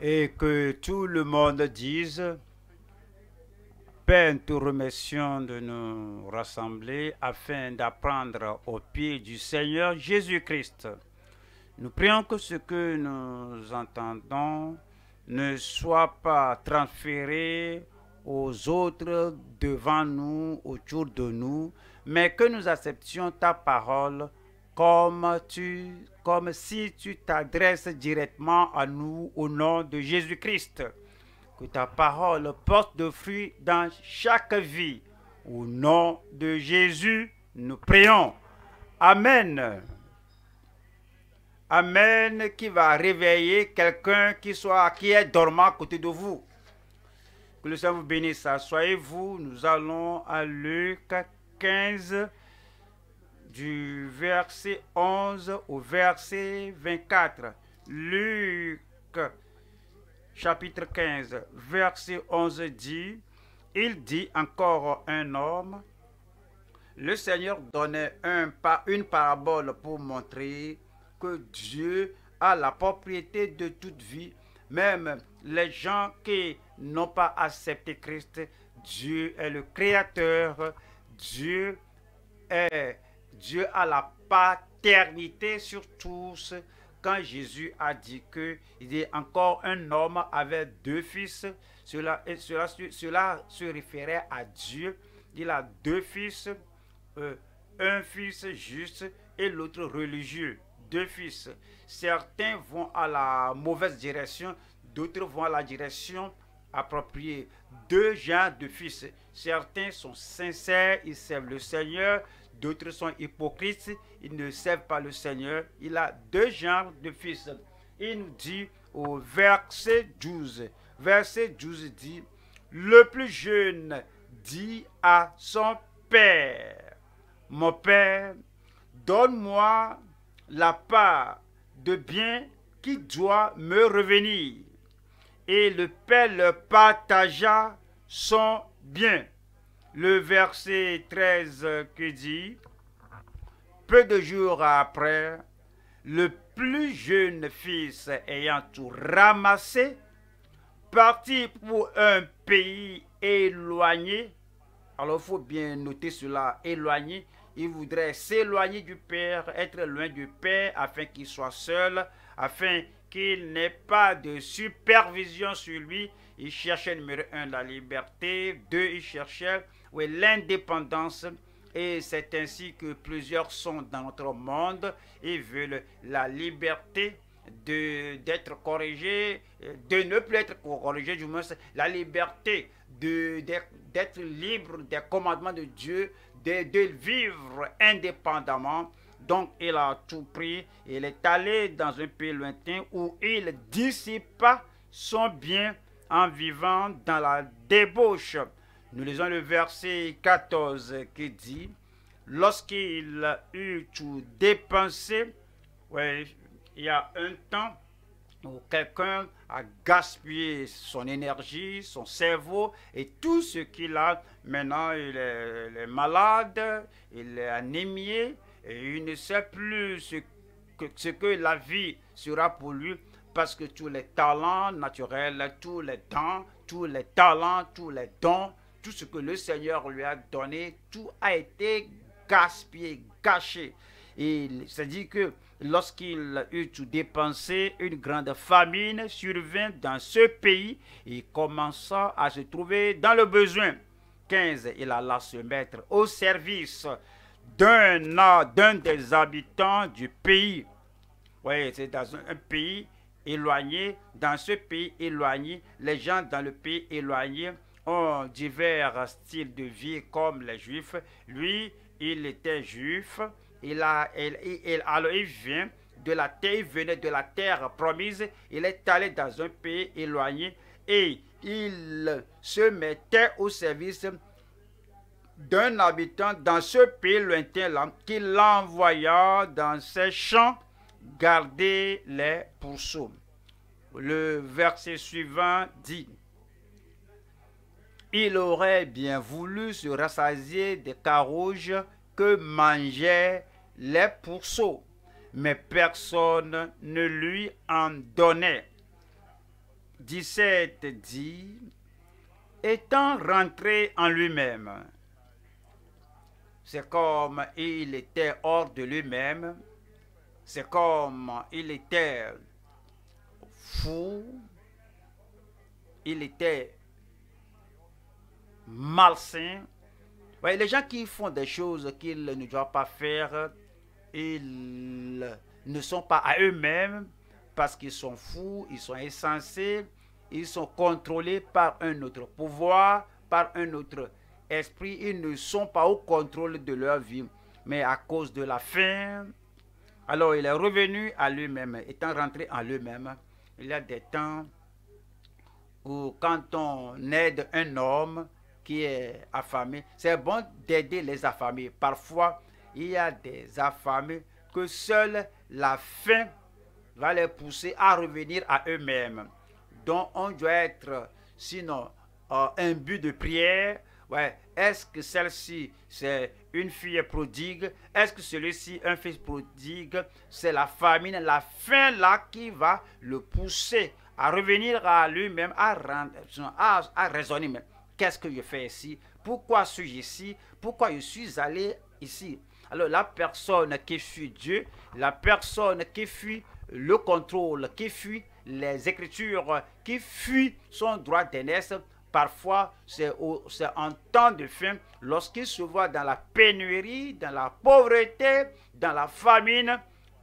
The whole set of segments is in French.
et que tout le monde dise Père, nous remercions de nous rassembler afin d'apprendre au pied du Seigneur Jésus-Christ. Nous prions que ce que nous entendons ne soit pas transféré aux autres devant nous, autour de nous, mais que nous acceptions ta parole comme, tu, comme si tu t'adresses directement à nous au nom de Jésus-Christ. Que ta parole porte de fruits dans chaque vie. Au nom de Jésus, nous prions. Amen. Amen qui va réveiller quelqu'un qui, qui est dormant à côté de vous. Que le Seigneur vous bénisse. Soyez-vous, nous allons à Luc 15 du verset 11 au verset 24. Luc chapitre 15, verset 11 dit, il dit encore un homme, le Seigneur donnait un, une parabole pour montrer que Dieu a la propriété de toute vie, même les gens qui n'ont pas accepté Christ. Dieu est le Créateur, Dieu est Dieu a la paternité sur tous. Quand Jésus a dit que il est encore un homme avec deux fils, cela, cela, se référait à Dieu. Il a deux fils, euh, un fils juste et l'autre religieux. Deux fils. Certains vont à la mauvaise direction, d'autres vont à la direction appropriée. Deux gens, de fils. Certains sont sincères, ils servent le Seigneur. D'autres sont hypocrites, ils ne servent pas le Seigneur. Il a deux genres de fils. Il nous dit au verset 12. Verset 12 dit, le plus jeune dit à son père, mon père, donne-moi la part de bien qui doit me revenir. Et le père partagea son bien le verset 13 euh, qui dit, peu de jours après, le plus jeune fils ayant tout ramassé, Parti pour un pays éloigné. Alors il faut bien noter cela, éloigné. Il voudrait s'éloigner du Père, être loin du Père, afin qu'il soit seul, afin qu'il n'ait pas de supervision sur lui. Il cherchait, numéro un, la liberté. Deux, il cherchait l'indépendance. Et c'est ainsi que plusieurs sont dans notre monde et veulent la liberté de d'être corrigé, de ne plus être corrigé, du moins la liberté de d'être libre des commandements de Dieu, de, de vivre indépendamment. Donc il a tout pris, il est allé dans un pays lointain où il dissipa son bien en vivant dans la débauche. Nous lisons le verset 14 qui dit, lorsqu'il eu tout dépensé, ouais, il y a un temps où quelqu'un a gaspillé son énergie, son cerveau et tout ce qu'il a. Maintenant, il est, malade, il est anémié et il ne sait plus ce que, ce que la vie sera pour lui parce que tous les talents naturels, tous les dons, tous les talents, tous les dons tout ce que le Seigneur lui a donné, tout a été gaspillé, gâché. Il cest dit que lorsqu'il eut tout dépensé, une grande famine survint dans ce pays et commença à se trouver dans le besoin. 15, il alla se mettre au service d'un des habitants du pays. Oui, c'est dans un pays éloigné, dans ce pays éloigné, les gens dans le pays éloigné ont divers styles de vie comme les juifs. Lui, il était juif. Il a, il, alors il vient de la terre, venait de la terre promise. Il est allé dans un pays éloigné et il se mettait au service d'un habitant dans ce pays lointain qui l'envoya dans ses champs garder les pourceaux. Le verset suivant dit il aurait bien voulu se rassasier des carouges que mangeaient les pourceaux, mais personne ne lui en donnait. 17 dit, étant rentré en lui-même, c'est comme il était hors de lui-même, c'est comme il était fou, il était malsain. Ouais, les gens qui font des choses qu'ils ne doivent pas faire, ils ne sont pas à eux-mêmes parce qu'ils sont fous, ils sont insensés, ils sont contrôlés par un autre pouvoir, par un autre esprit. Ils ne sont pas au contrôle de leur vie. Mais à cause de la faim, alors il est revenu à lui-même, étant rentré en lui-même. Il y a des temps où quand on aide un homme, qui est affamé. C'est bon d'aider les affamés. Parfois, il y a des affamés que seule la faim va les pousser à revenir à eux-mêmes. Donc, on doit être, sinon, euh, un but de prière. Ouais. Est-ce que celle-ci, c'est une fille prodigue Est-ce que celui-ci, un fils prodigue C'est la famine, la faim là qui va le pousser à revenir à lui-même, à, rendre, à raisonner même. Qu'est-ce que je fais ici Pourquoi suis-je ici Pourquoi je suis allé ici Alors la personne qui fuit Dieu, la personne qui fuit le contrôle, qui fuit les écritures, qui fuit son droit d'aînesse, parfois c'est en temps de faim, lorsqu'il se voit dans la pénurie, dans la pauvreté, dans la famine,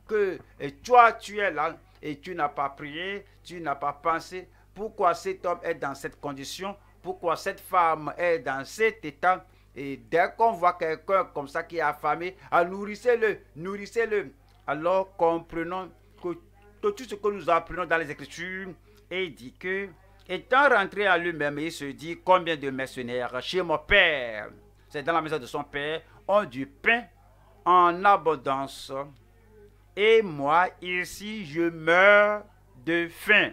que toi tu es là et tu n'as pas prié, tu n'as pas pensé pourquoi cet homme est dans cette condition, pourquoi cette femme est dans cet état. Et dès qu'on voit quelqu'un comme ça qui est affamé, ah, nourrissez-le, nourrissez-le. Alors comprenons que, tout ce que nous apprenons dans les Écritures est dit que, étant rentré à lui-même, il se dit combien de mercenaires chez mon père, c'est dans la maison de son père, ont du pain en abondance. Et moi, ici, je meurs de faim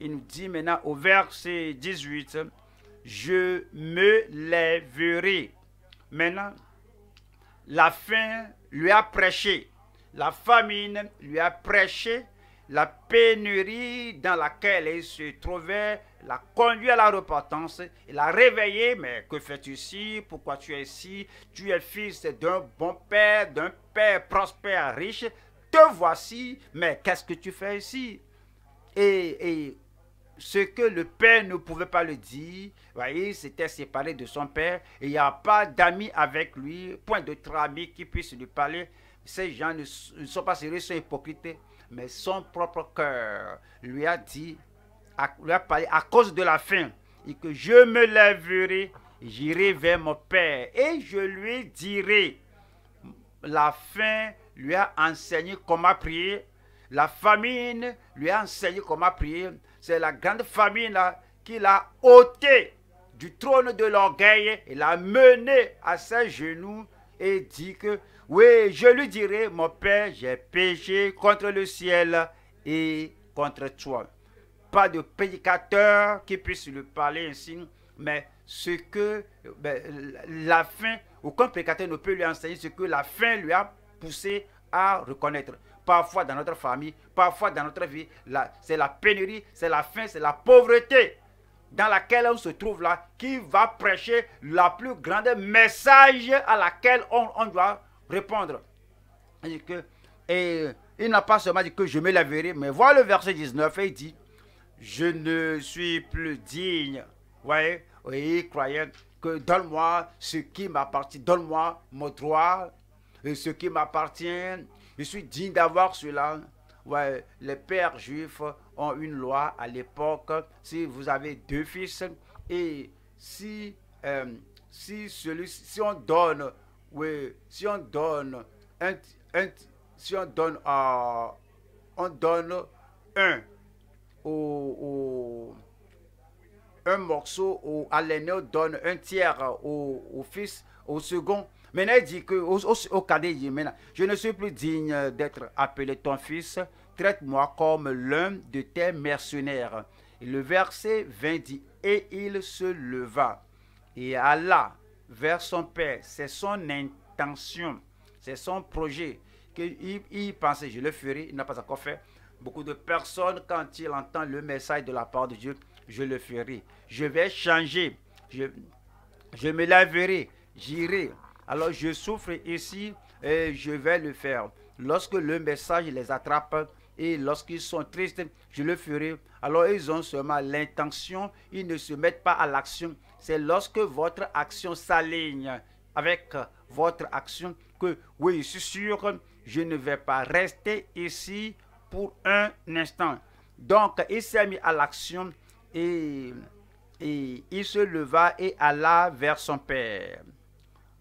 il nous dit maintenant au verset 18, je me lèverai. Maintenant, la faim lui a prêché, la famine lui a prêché, la pénurie dans laquelle il se trouvait l'a conduit à la repentance, il l'a réveillé, mais que fais-tu ici Pourquoi tu es ici Tu es fils d'un bon père, d'un père prospère, riche. Te voici, mais qu'est-ce que tu fais ici et, et ce que le père ne pouvait pas le dire, voyez, s'était séparé de son père, il n'y a pas d'amis avec lui, point de amis qui puisse lui parler. Ces gens ne, sont pas sérieux, sont hypocrites, mais son propre cœur lui a dit, à, lui a parlé à cause de la faim, et que je me lèverai, j'irai vers mon père, et je lui dirai. La faim lui a enseigné comment prier, la famine lui a enseigné comment prier, c'est la grande famille qui l'a ôté du trône de l'orgueil et l'a mené à ses genoux et dit que oui, je lui dirai, mon Père, j'ai péché contre le ciel et contre toi. Pas de prédicateur qui puisse lui parler ainsi, mais ce que ben, la fin, aucun prédicateur ne peut lui enseigner ce que la fin lui a poussé à reconnaître parfois dans notre famille, parfois dans notre vie. C'est la pénurie, c'est la faim, c'est la pauvreté dans laquelle on se trouve là, qui va prêcher la plus grande message à laquelle on, doit répondre. Et, que, et il n'a pas seulement dit que je me laverai, mais voilà le verset 19 et il dit, je ne suis plus digne. Voyez, oui, croyez que donne-moi ce qui m'appartient, donne-moi mon droit, et ce qui m'appartient, je suis digne d'avoir cela. Ouais, les pères juifs ont une loi à l'époque. Si vous avez deux fils et si, euh, si, on donne, oui, si on donne un, si on donne, à, on donne un un morceau au, à l'aîné, on donne un tiers au, au fils, au second, Maintenant, il dit que au, au, cadet, il dit maintenant, je ne suis plus digne d'être appelé ton fils, traite-moi comme l'un de tes mercenaires. Et le verset 20 dit, et il se leva et alla vers son père. C'est son intention, c'est son projet. qu'il il pensait, je le ferai, il n'a pas encore fait. Beaucoup de personnes, quand ils entendent le message de la part de Dieu, je le ferai. Je vais changer. Je, je me laverai. J'irai. Alors je souffre ici et je vais le faire. Lorsque le message les attrape et lorsqu'ils sont tristes, je le ferai. Alors ils ont seulement l'intention, ils ne se mettent pas à l'action. C'est lorsque votre action s'aligne avec votre action que oui, je suis sûr, je ne vais pas rester ici pour un instant. Donc il s'est mis à l'action et, et il se leva et alla vers son père.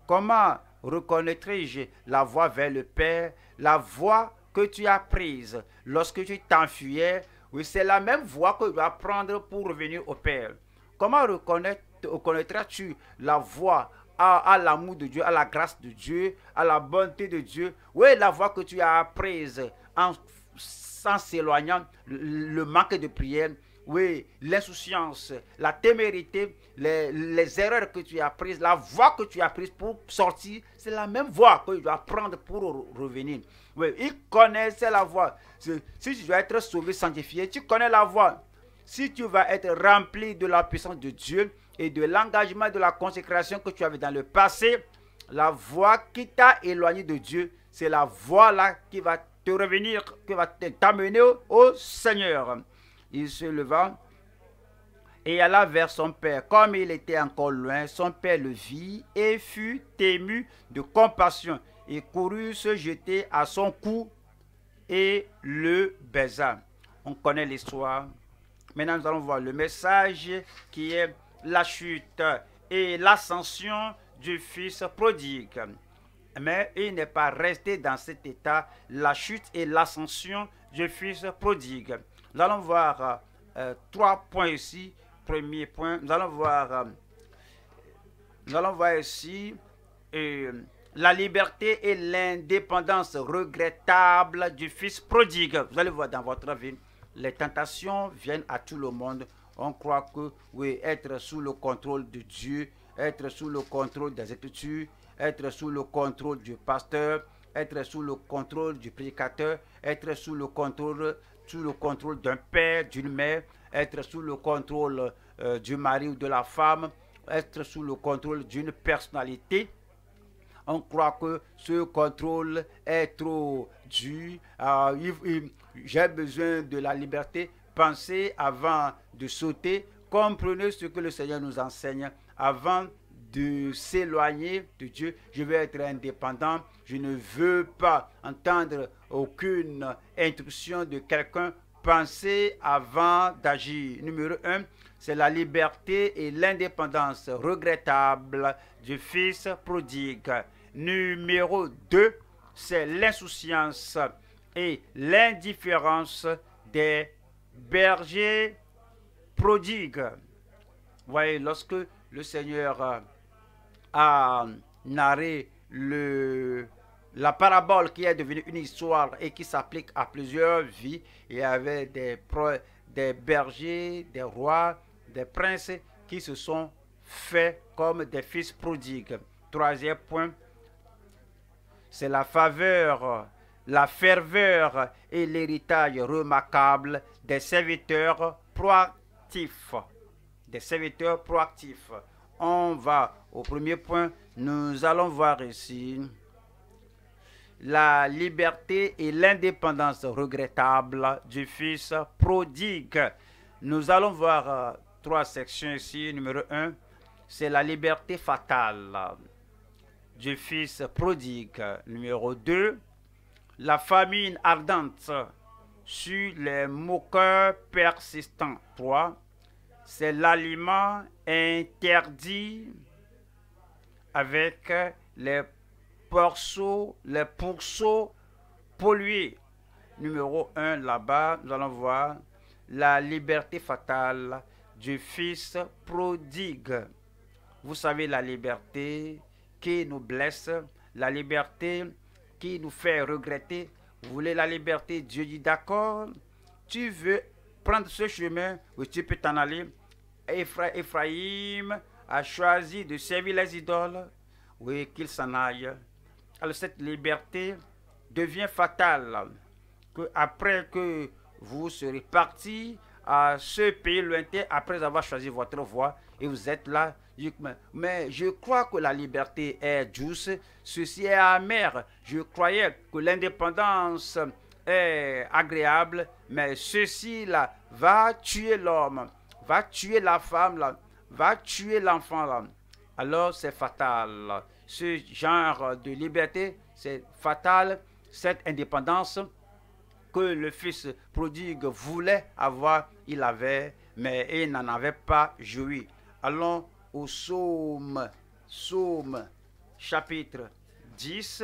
Comment reconnaîtrais je la voie vers le Père, la voie que tu as prise lorsque tu t'enfuyais Oui, c'est la même voie que tu dois prendre pour revenir au Père. Comment reconnaîtras-tu la voie à, l'amour de Dieu, à la grâce de Dieu, à la bonté de Dieu Oui, la voie que tu as prise en, en s'éloignant, le manque de prière, oui, l'insouciance, la témérité, les, erreurs que tu as prises, la voie que tu as prise pour sortir, c'est la même voie que tu dois prendre pour revenir. Oui, il connaissait la voie. Si tu dois être sauvé, sanctifié, tu connais la voie. Si tu vas être rempli de la puissance de Dieu et de l'engagement, de la consécration que tu avais dans le passé, la voie qui t'a éloigné de Dieu, c'est la voie là qui va te revenir, qui va t'amener au, au Seigneur. Il se leva et alla vers son père. Comme il était encore loin, son père le vit et fut ému de compassion et courut se jeter à son cou et le baisa. On connaît l'histoire. Maintenant, nous allons voir le message qui est la chute et l'ascension du fils prodigue. Mais il n'est pas resté dans cet état, la chute et l'ascension du fils prodigue. Nous allons voir euh, trois points ici premier point, nous allons voir, euh, allons voir ici euh, la liberté et l'indépendance regrettable du fils prodigue. Vous allez voir dans votre vie, les tentations viennent à tout le monde. On croit que oui, être sous le contrôle de Dieu, être sous le contrôle des études, être sous le contrôle du pasteur, être sous le contrôle du prédicateur, être sous le contrôle, sous le contrôle d'un père, d'une mère, être sous le contrôle euh, du mari ou de la femme, être sous le contrôle d'une personnalité. On croit que ce contrôle est trop dur. Euh, j'ai besoin de la liberté. Pensez avant de sauter. Comprenez ce que le Seigneur nous enseigne avant de s'éloigner de Dieu. Je veux être indépendant. Je ne veux pas entendre aucune instruction de quelqu'un penser avant d'agir. Numéro 1, c'est la liberté et l'indépendance regrettable du fils prodigue. Numéro 2, c'est l'insouciance et l'indifférence des bergers prodigues. Voyez, lorsque le Seigneur euh, a narré le la parabole qui est devenue une histoire et qui s'applique à plusieurs vies. Il y avait des, bergers, des rois, des princes qui se sont faits comme des fils prodigues. Troisième point, c'est la faveur, la ferveur et l'héritage remarquable des serviteurs proactifs. Des serviteurs proactifs. On va au premier point. Nous allons voir ici la liberté et l'indépendance regrettable du Fils prodigue. Nous allons voir euh, trois sections ici. Numéro un, c'est la liberté fatale du Fils prodigue. Numéro deux, la famine ardente sur les moqueurs persistants. Trois, c'est l'aliment interdit avec les le les pollué. pollués. Numéro 1, là-bas, nous allons voir la liberté fatale du fils prodigue. Vous savez, la liberté qui nous blesse, la liberté qui nous fait regretter. Vous voulez la liberté Dieu dit d'accord, tu veux prendre ce chemin où tu peux t'en aller. Ephraim a choisi de servir les idoles. Oui, qu'il s'en aille. Alors cette liberté devient fatale que après que vous serez parti à ce pays lointain, après avoir choisi votre voie, et vous êtes là. Mais je crois que la liberté est douce, ceci est amer. Je croyais que l'indépendance est agréable, mais ceci là va tuer l'homme, va tuer la femme va tuer l'enfant Alors c'est fatal ce genre de liberté, c'est fatal, cette indépendance que le fils prodigue voulait avoir, il avait, mais il n'en avait pas joui. Allons au psaume, psaume chapitre 10,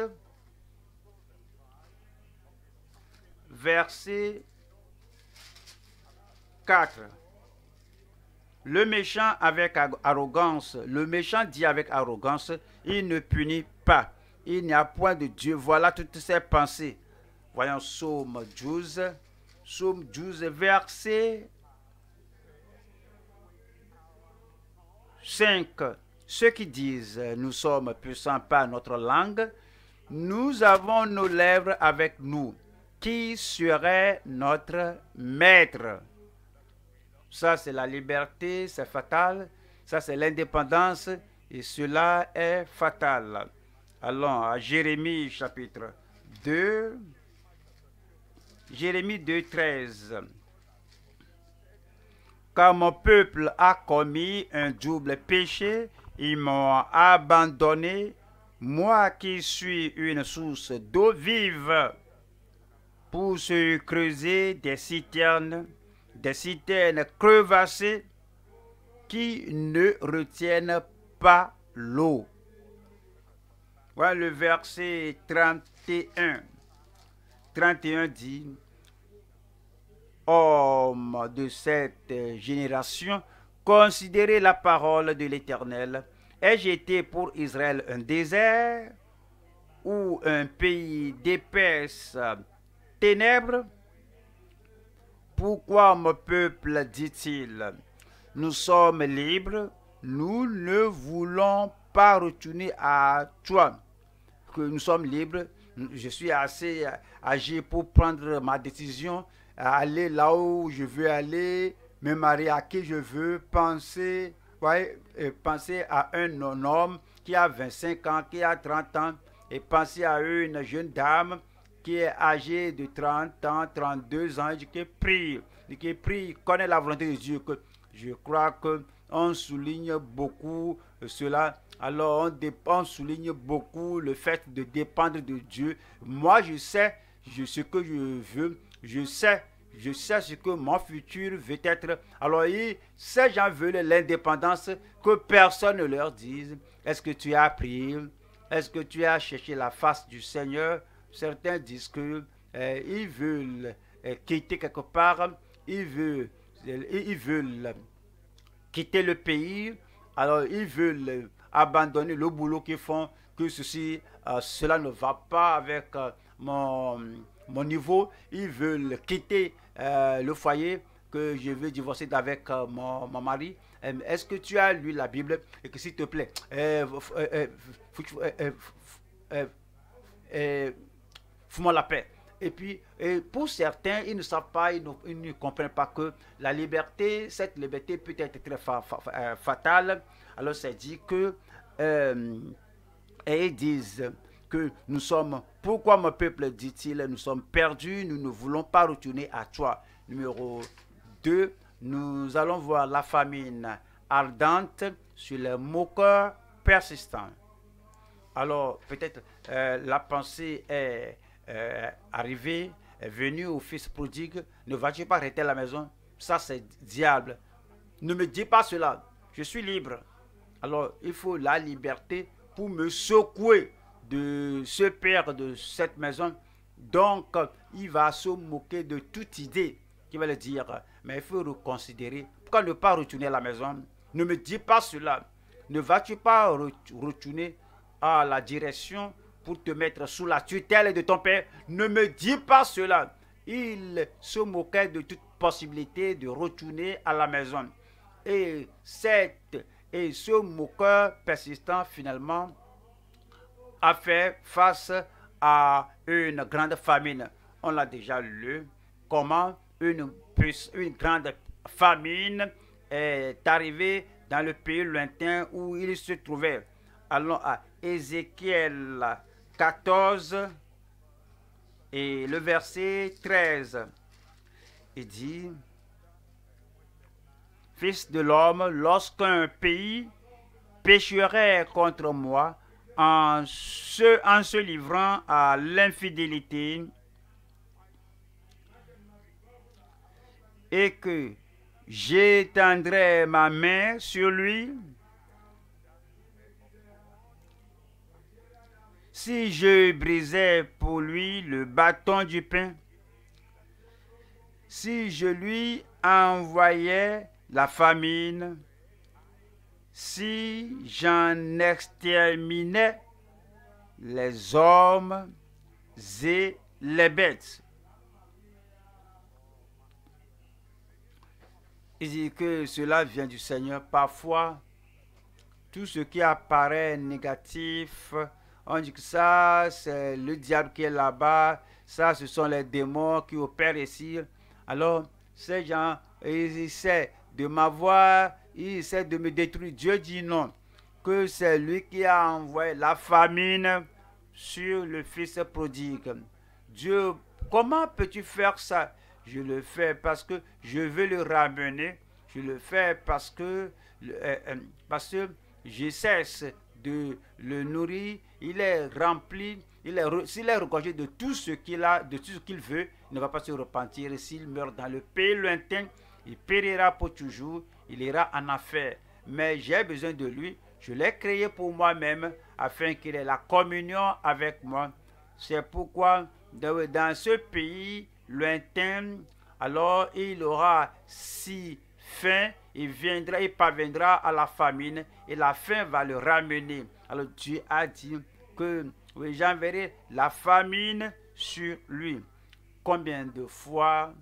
verset 4. Le méchant avec arrogance, le méchant dit avec arrogance, il ne punit pas. Il n'y a point de Dieu. Voilà toutes ses pensées. Voyons Somme 12. Psaume 12, verset 5. Ceux qui disent, nous sommes puissants par notre langue, nous avons nos lèvres avec nous. Qui serait notre maître ça, c'est la liberté, c'est fatal. Ça, c'est l'indépendance, et cela est fatal. Allons à Jérémie chapitre 2. Jérémie 2, 13. Quand mon peuple a commis un double péché, ils m'ont abandonné, moi qui suis une source d'eau vive, pour se creuser des citernes des citernes crevassées qui ne retiennent pas l'eau. Voilà le verset 31. 31 dit, Homme de cette génération, considérez la parole de l'Éternel. Ai-je été pour Israël un désert ou un pays d'épaisse ténèbres pourquoi, mon peuple, dit-il, nous sommes libres, nous ne voulons pas retourner à toi, que nous sommes libres, je suis assez âgé pour prendre ma décision, aller là où je veux aller, me marier à qui je veux, penser, ouais, euh, penser à un homme qui a 25 ans, qui a 30 ans, et penser à une jeune dame qui est âgé de 30 ans, 32 ans, qui prie, qui prie, connaît la volonté de Dieu. Que je crois que on souligne beaucoup cela. Alors on, souligne beaucoup le fait de dépendre de Dieu. Moi, je sais je, ce que je veux. Je sais, je sais ce que mon futur veut être. Alors ces gens veulent l'indépendance que personne ne leur dise. Est-ce que tu as prié? Est-ce que tu as cherché la face du Seigneur? certains disent qu'ils euh, veulent euh, quitter quelque part, ils veulent, euh, ils veulent quitter le pays, alors ils veulent abandonner le boulot qu'ils font, que ceci, cela ne va pas avec mon, mon, niveau, ils veulent quitter le foyer, que je veux divorcer avec mon, mari. Est-ce que tu as lu la Bible et que s'il te plaît, euh, fous-moi la paix. Et puis, et pour certains, ils ne savent pas, ils ne, comprennent pas que la liberté, cette liberté peut être très euh, fatale. Alors, c'est dit que, euh, et ils disent que nous sommes, pourquoi mon peuple, dit-il, nous sommes perdus, nous ne voulons pas retourner à toi. Numéro 2, nous allons voir la famine ardente sur le moqueurs persistant. Alors, peut-être euh, la pensée est est euh, arrivé, est venu au fils prodigue, ne vas-tu pas arrêter la maison Ça, c'est diable. Ne me dis pas cela. Je suis libre. Alors, il faut la liberté pour me secouer de ce père de cette maison. Donc, il va se moquer de toute idée qui va le dire. Mais il faut reconsidérer. Pourquoi ne pas retourner à la maison Ne me dis pas cela. Ne vas-tu pas retourner à la direction pour te mettre sous la tutelle de ton père. Ne me dis pas cela. Il se moquait de toute possibilité de retourner à la maison. Et, cette, et ce moqueur persistant finalement a fait face à une grande famine. On l'a déjà lu, comment une, une grande famine est arrivée dans le pays lointain où il se trouvait. Allons à Ézéchiel 14 et le verset 13. Il dit, Fils de l'homme, lorsqu'un pays pécherait contre moi en se, en se livrant à l'infidélité, et que j'étendrai ma main sur lui, si je brisais pour lui le bâton du pain, si je lui envoyais la famine, si j'en exterminais les hommes et les bêtes. Il dit que cela vient du Seigneur. Parfois, tout ce qui apparaît négatif, on dit que ça, c'est le diable qui est là-bas. Ça, ce sont les démons qui opèrent ici. Alors, ces gens, ils essaient de m'avoir, ils essaient de me détruire. Dieu dit non, que c'est lui qui a envoyé la famine sur le fils prodigue. Dieu, comment peux-tu faire ça Je le fais parce que je veux le ramener. Je le fais parce que, euh, euh, parce que je cesse de le nourrir, il est rempli, s'il est, est regorgé de tout ce qu'il a, de tout ce qu'il veut, il ne va pas se repentir. S'il meurt dans le pays lointain, il périra pour toujours, il ira en affaire. Mais j'ai besoin de lui, je l'ai créé pour moi-même, afin qu'il ait la communion avec moi. C'est pourquoi dans ce pays lointain, alors il aura si faim il viendra, il parviendra à la famine et la faim va le ramener. Alors Dieu a dit que j'enverrai la famine sur lui. Combien de fois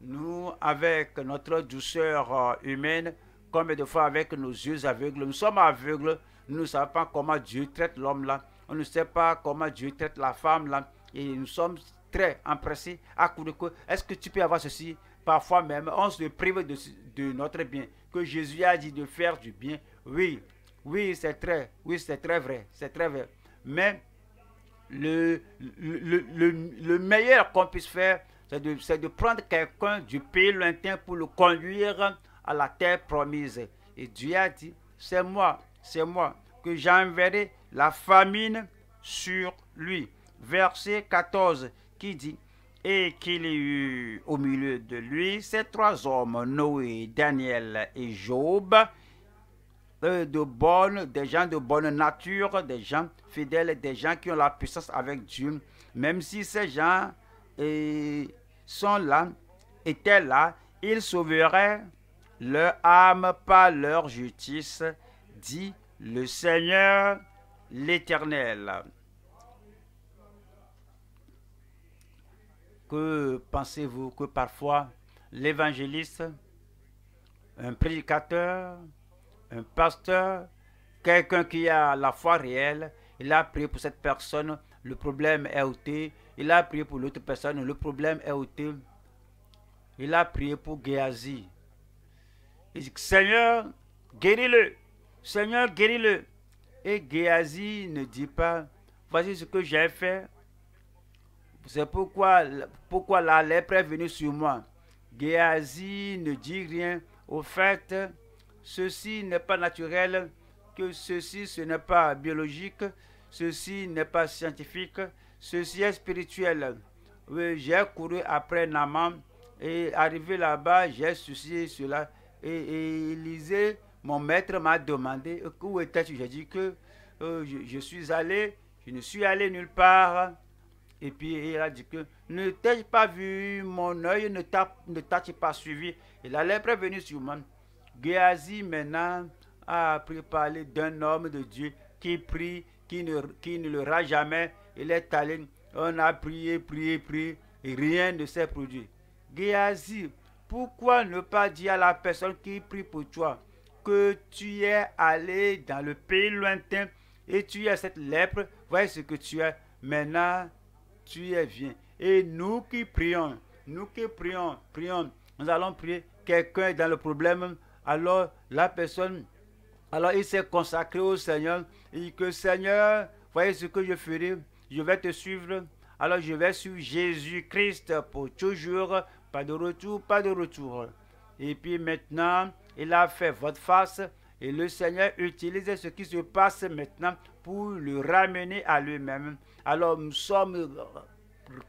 nous, avec notre douceur euh, humaine, combien de fois avec nos yeux aveugles, nous sommes aveugles, nous ne savons pas comment Dieu traite l'homme là, on ne sait pas comment Dieu traite la femme là, et nous sommes très empressés à coup de coup. Est-ce que tu peux avoir ceci Parfois même, on se prive de, notre bien. Que Jésus a dit de faire du bien. Oui, oui, c'est très, oui, c'est très vrai, c'est très vrai. Mais le, le, meilleur qu'on puisse faire, c'est de, de, prendre quelqu'un du pays lointain pour le conduire à la terre promise. Et Dieu a dit, c'est moi, c'est moi que j'enverrai la famine sur lui. Verset 14 qui dit, et qu'il y eut au milieu de lui ces trois hommes, Noé, Daniel et Job, de des gens de bonne nature, des gens fidèles, des gens qui ont la puissance avec Dieu, même si ces gens euh, sont là, étaient là, ils sauveraient leur âme par leur justice, dit le Seigneur l'Éternel. que pensez-vous que parfois l'évangéliste, un prédicateur, un pasteur, quelqu'un qui a la foi réelle, il a prié pour cette personne, le problème est ôté. Il a prié pour l'autre personne, le problème est ôté. Il a prié pour Géasi. Il dit, Seigneur, guéris-le. Seigneur, guéris-le. Et Géasi ne dit pas, voici ce que j'ai fait, c'est pourquoi, pourquoi la lèpre est venue sur moi. Géasi ne dit rien. Au fait, ceci n'est pas naturel, que ceci ce n'est pas biologique, ceci n'est pas scientifique, ceci est spirituel. j'ai couru après Naman et arrivé là-bas, j'ai ceci cela. Et, et Élisée, mon maître m'a demandé où étais-tu. J'ai dit que euh, je suis allé, je ne suis allé nulle part. Et puis il a dit que ne t'ai pas vu, mon œil ne t'a-t-il pas suivi. Et la lèpre est venue sur moi. Géasi maintenant a appris parler d'un homme de Dieu qui prie, qui ne, qui ne le rate jamais. Il est allé, on a prié, prié, prié, et rien ne s'est produit. Géasi, pourquoi ne pas dire à la personne qui prie pour toi que tu es allé dans le pays lointain et tu as cette lèpre, voyez ce que tu es maintenant tu es bien. Et nous qui prions, nous qui prions, prions, nous allons prier. Quelqu'un est dans le problème, alors la personne, alors il s'est consacré au Seigneur. Il dit que Seigneur, voyez ce que je ferai, je vais te suivre. Alors je vais suivre Jésus-Christ pour toujours, pas de retour, pas de retour. Et puis maintenant, il a fait votre face et le Seigneur utilise ce qui se passe maintenant pour le ramener à lui-même. Alors nous sommes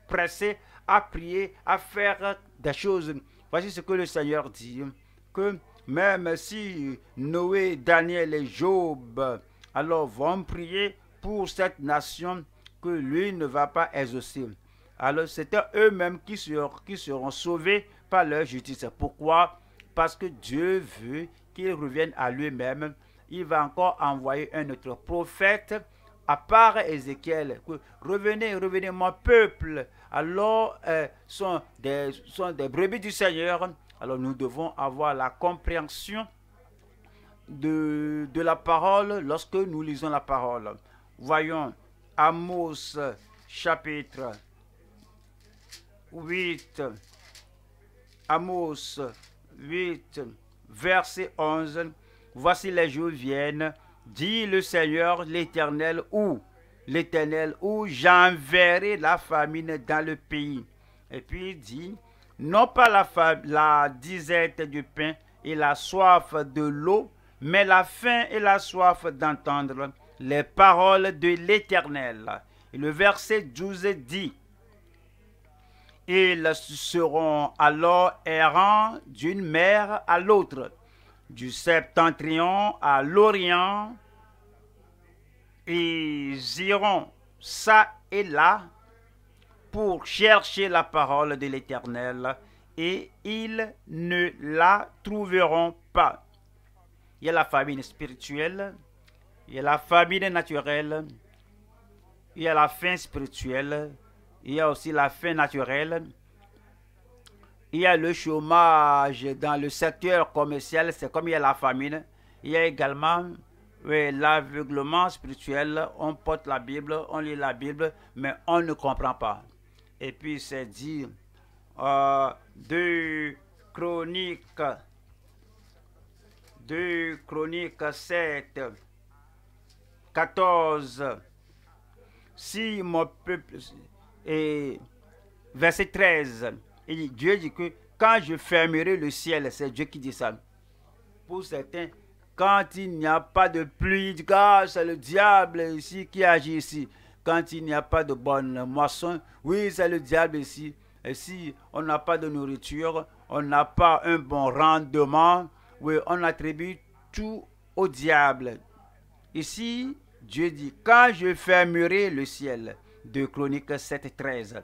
pressés à prier, à faire des choses. Voici ce que le Seigneur dit, que même si Noé, Daniel et Job, alors vont prier pour cette nation que lui ne va pas exaucer. Alors c'est eux-mêmes qui seront, qui seront sauvés par leur justice. Pourquoi Parce que Dieu veut qu'ils reviennent à lui-même il va encore envoyer un autre prophète à part Ézéchiel. Revenez, revenez, mon peuple. Alors, ce euh, sont, des, sont des brebis du Seigneur. Alors, nous devons avoir la compréhension de, de la parole lorsque nous lisons la parole. Voyons, Amos chapitre 8. Amos 8, verset 11. Voici les jours viennent, dit le Seigneur l'Éternel, où L'Éternel, où j'enverrai la famine dans le pays. Et puis il dit, non pas la, la disette du pain et la soif de l'eau, mais la faim et la soif d'entendre les paroles de l'Éternel. Et le verset 12 dit, Ils seront alors errants d'une mer à l'autre, du septentrion à l'orient, ils iront ça et là pour chercher la parole de l'Éternel et ils ne la trouveront pas. Il y a la famine spirituelle, il y a la famine naturelle, il y a la fin spirituelle, il y a aussi la fin naturelle, il y a le chômage dans le secteur commercial, c'est comme il y a la famine. Il y a également l'aveuglement spirituel. On porte la Bible, on lit la Bible, mais on ne comprend pas. Et puis c'est dit euh, Chroniques Chroniques 7, 14. Si mon peuple, et verset 13. Dieu dit que quand je fermerai le ciel, c'est Dieu qui dit ça. Pour certains, quand il n'y a pas de pluie, ah, c'est le diable ici qui agit ici. Quand il n'y a pas de bonne moisson, oui, c'est le diable ici. Et si on n'a pas de nourriture, on n'a pas un bon rendement, oui, on attribue tout au diable. Ici, Dieu dit, quand je fermerai le ciel, de Chronique 7, 13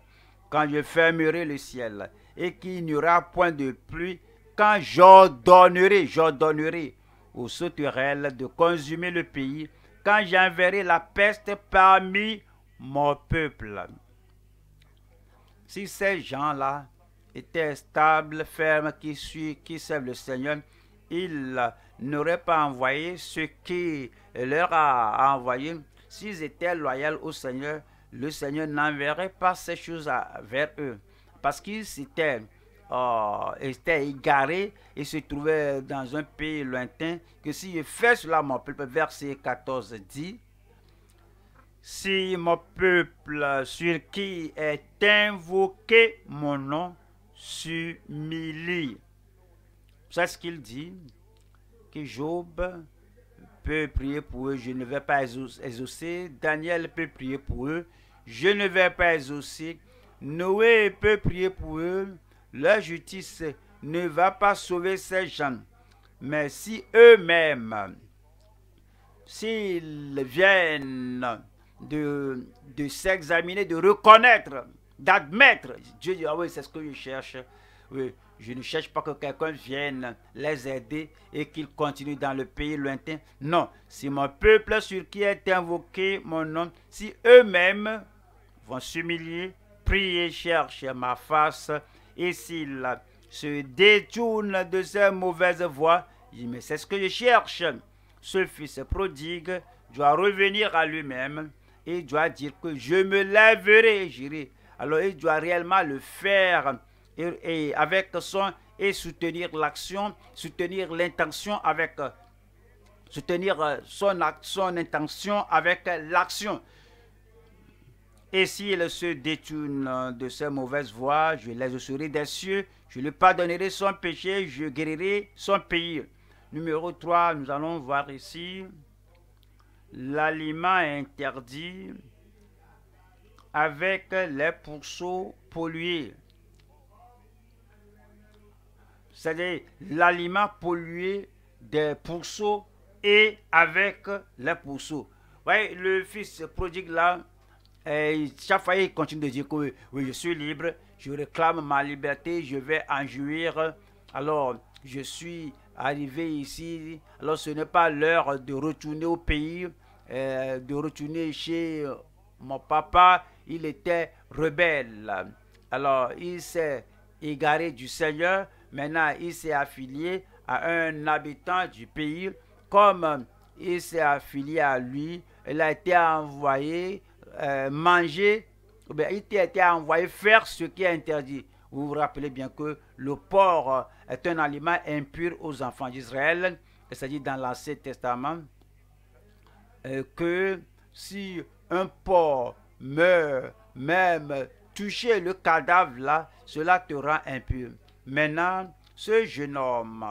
quand je fermerai le ciel, et qu'il n'y aura point de pluie quand j'ordonnerai, j'ordonnerai aux sauterelles de consumer le pays, quand j'enverrai la peste parmi mon peuple. Si ces gens-là étaient stables, fermes, qui suivent, qui servent le Seigneur, ils n'auraient pas envoyé ce qui leur a envoyé. S'ils étaient loyaux au Seigneur, le Seigneur n'enverrait pas ces choses vers eux parce qu'ils euh, étaient égarés et se trouvaient dans un pays lointain que si je fais cela, mon peuple, verset 14 dit, si mon peuple sur qui est invoqué mon nom s'humilie. C'est ce qu'il dit, que Job prier pour eux, je ne vais pas exaucer. Daniel peut prier pour eux, je ne vais pas exaucer. Noé peut prier pour eux, leur justice ne va pas sauver ces gens. Mais si eux-mêmes, s'ils viennent de, de s'examiner, de reconnaître, d'admettre, Dieu dit, ah oui, c'est ce que je cherche, oui, je ne cherche pas que quelqu'un vienne les aider et qu'ils continuent dans le pays lointain. Non, C'est mon peuple sur qui est invoqué mon nom, si eux-mêmes vont s'humilier, prier, chercher ma face, et s'ils se détournent de ces mauvaises voies, mais c'est ce que je cherche. Ce fils prodigue doit revenir à lui-même et doit dire que je me lèverai j'irai. Alors il doit réellement le faire et, avec son et soutenir l'action, soutenir l'intention avec euh, soutenir euh, son, son intention avec l'action. Et s'il se détourne euh, de ses mauvaises voies, je laisserai des cieux, je lui pardonnerai son péché, je guérirai son pays. Numéro 3, nous allons voir ici l'aliment interdit avec les pourceaux pollués c'est-à-dire l'aliment pollué des pourceaux et avec les pourceaux. voyez, le fils prodigue là, et eh, chaque il continue de dire que oui, je suis libre, je réclame ma liberté, je vais en jouir. Alors, je suis arrivé ici, alors ce n'est pas l'heure de retourner au pays, eh, de retourner chez mon papa, il était rebelle. Alors, il s'est égaré du Seigneur, Maintenant, il s'est affilié à un habitant du pays. Comme il s'est affilié à lui, il a été envoyé euh, manger, il a été envoyé faire ce qui est interdit. Vous vous rappelez bien que le porc est un aliment impur aux enfants d'Israël. C'est-à-dire dans l'Ancien Testament euh, que si un porc meurt, même toucher le cadavre là, cela te rend impur. Maintenant, ce jeune homme,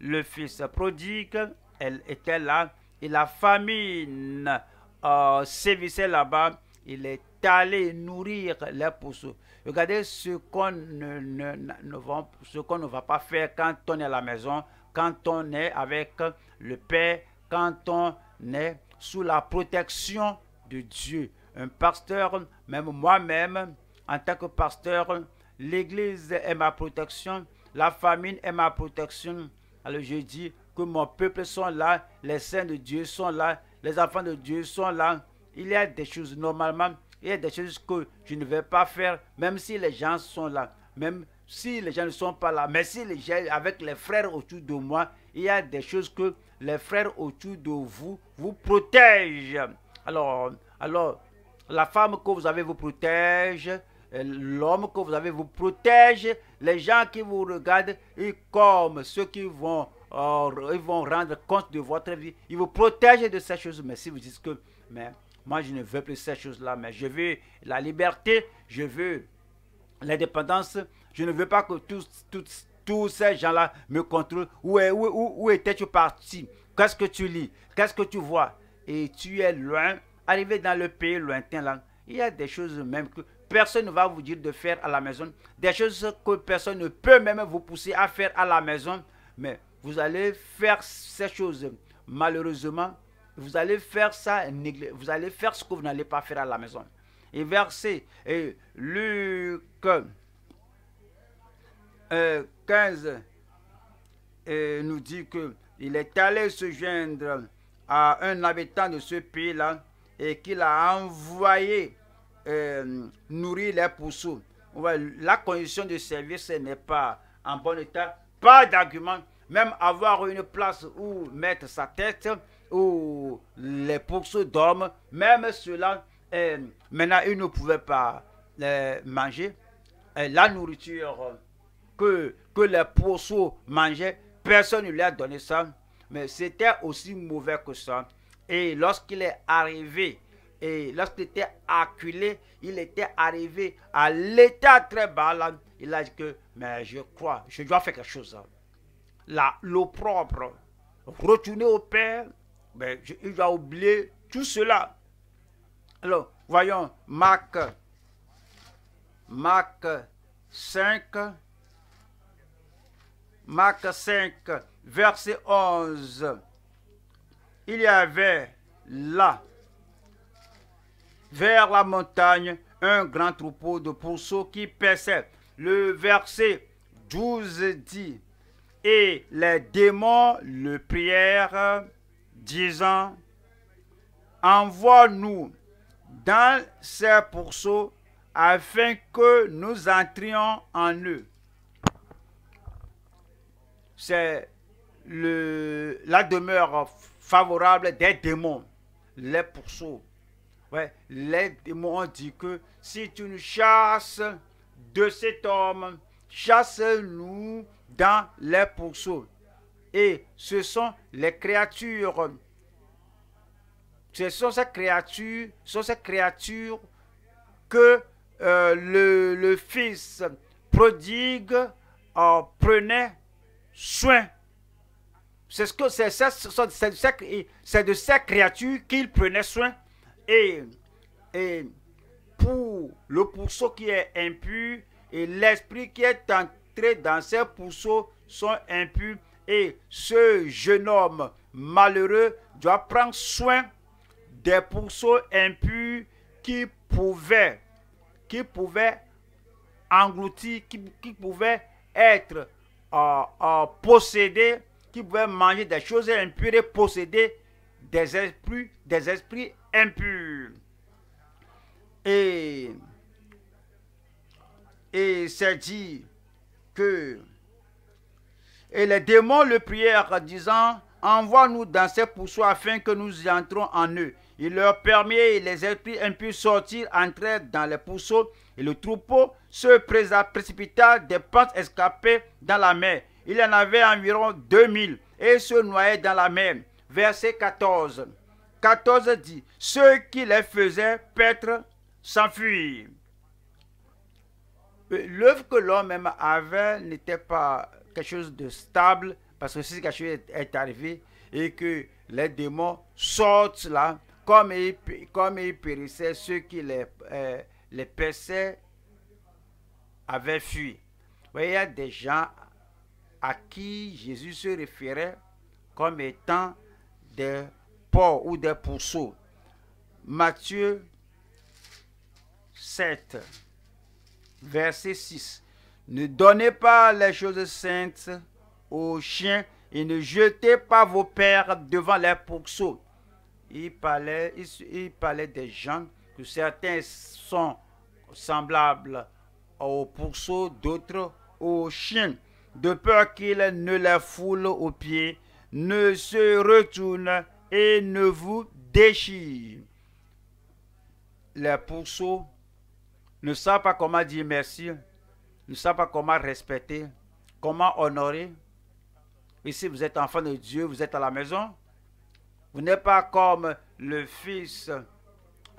le fils prodigue, elle était là et la famine euh, sévissait là-bas. Il est allé nourrir les pousses. Regardez ce qu'on ne, ne, ce qu'on ne va pas faire quand on est à la maison, quand on est avec le Père, quand on est sous la protection de Dieu. Un pasteur, même moi-même, en tant que pasteur, L'église est ma protection. La famine est ma protection. Alors je dis que mon peuple sont là. Les saints de Dieu sont là. Les enfants de Dieu sont là. Il y a des choses normalement. Il y a des choses que je ne vais pas faire, même si les gens sont là. Même si les gens ne sont pas là. Mais si les gens, avec les frères autour de moi, il y a des choses que les frères autour de vous vous protègent. Alors, alors la femme que vous avez vous protège, euh, l'homme que vous avez vous protège, les gens qui vous regardent, et comme ceux qui vont, euh, ils vont rendre compte de votre vie, ils vous protègent de ces choses. Mais si vous dites que, mais moi je ne veux plus ces choses-là, mais je veux la liberté, je veux l'indépendance, je ne veux pas que tous, tous, tous ces gens-là me contrôlent. Où, où, où, où étais-tu parti Qu'est-ce que tu lis Qu'est-ce que tu vois Et tu es loin, arrivé dans le pays lointain là. Il y a des choses même que personne ne va vous dire de faire à la maison, des choses que personne ne peut même vous pousser à faire à la maison, mais vous allez faire ces choses malheureusement, vous allez faire ça, vous allez faire ce que vous n'allez pas faire à la maison. Et verset Luc 15 euh, euh, nous dit que il est allé se joindre à un habitant de ce pays-là et qu'il a envoyé euh, nourrir les pourceaux. La condition de service n'est pas en bon état. Pas d'argument. Même avoir une place où mettre sa tête, où les pourceaux dorment, même cela, euh, maintenant, ils ne pouvaient pas euh, manger. Et la nourriture que, que les pourceaux mangeaient, personne ne leur donnait ça. Mais c'était aussi mauvais que ça. Et lorsqu'il est arrivé et lorsqu'il était acculé, il était arrivé à l'état très bas. il a dit que, mais je crois, je dois faire quelque chose. Là, propre, retourner au Père, il doit oublier tout cela. Alors, voyons, Marc, Marc 5, Marc 5, verset 11. Il y avait là vers la montagne un grand troupeau de pourceaux qui paissaient. Le verset 12 dit, et les démons le prièrent, disant, envoie-nous dans ces pourceaux afin que nous entrions en eux. C'est la demeure favorable des démons, les pourceaux. Ouais, les démons ont dit que si tu nous chasses de cet homme, chasse-nous dans les pourceaux. Et ce sont les créatures. Ce sont ces créatures, ce sont ces créatures que euh, le, Fils prodigue prenait soin. C'est que c'est de ces créatures qu'il prenait soin. Et, pour le pourceau qui est impur, et l'esprit qui est entré dans ces pourceaux sont impurs. Et ce jeune homme malheureux doit prendre soin des pourceaux impurs qui pouvaient, qui pouvaient engloutir, qui, pouvaient être euh, euh, possédés, qui pouvaient manger des choses impures et posséder des esprits, impurs. Et, et c'est dit que et les démons le prièrent disant Envoie-nous dans ces pourceaux afin que nous y entrons en eux. Il leur permet les esprits impurs sortir, entrer dans les pourceaux et le troupeau se précipita des pentes escapées dans la mer. Il en avait environ 2000 et se noyait dans la mer verset 14. 14 dit, ceux qui les faisaient paître s'enfuirent. Euh, l'œuvre que l'homme même avait n'était pas quelque chose de stable, parce que si quelque chose est arrivé et que les démons sortent là, comme ils, comme ils périssaient, ceux qui les, euh, les perçaient avaient fui. voyez, il y a des gens à qui Jésus se référait comme étant des porcs ou des pourceaux. Matthieu 7, verset 6. Ne donnez pas les choses saintes aux chiens et ne jetez pas vos pères devant les pourceaux. Il parlait, des gens que certains sont semblables aux pourceaux, d'autres aux chiens, de peur qu'ils ne les foulent aux pieds ne se retourne et ne vous déchire. Les pourceaux ne savent pas comment dire merci, ne savent pas comment respecter, comment honorer. Ici vous êtes enfant de Dieu, vous êtes à la maison, vous n'êtes pas comme le fils euh,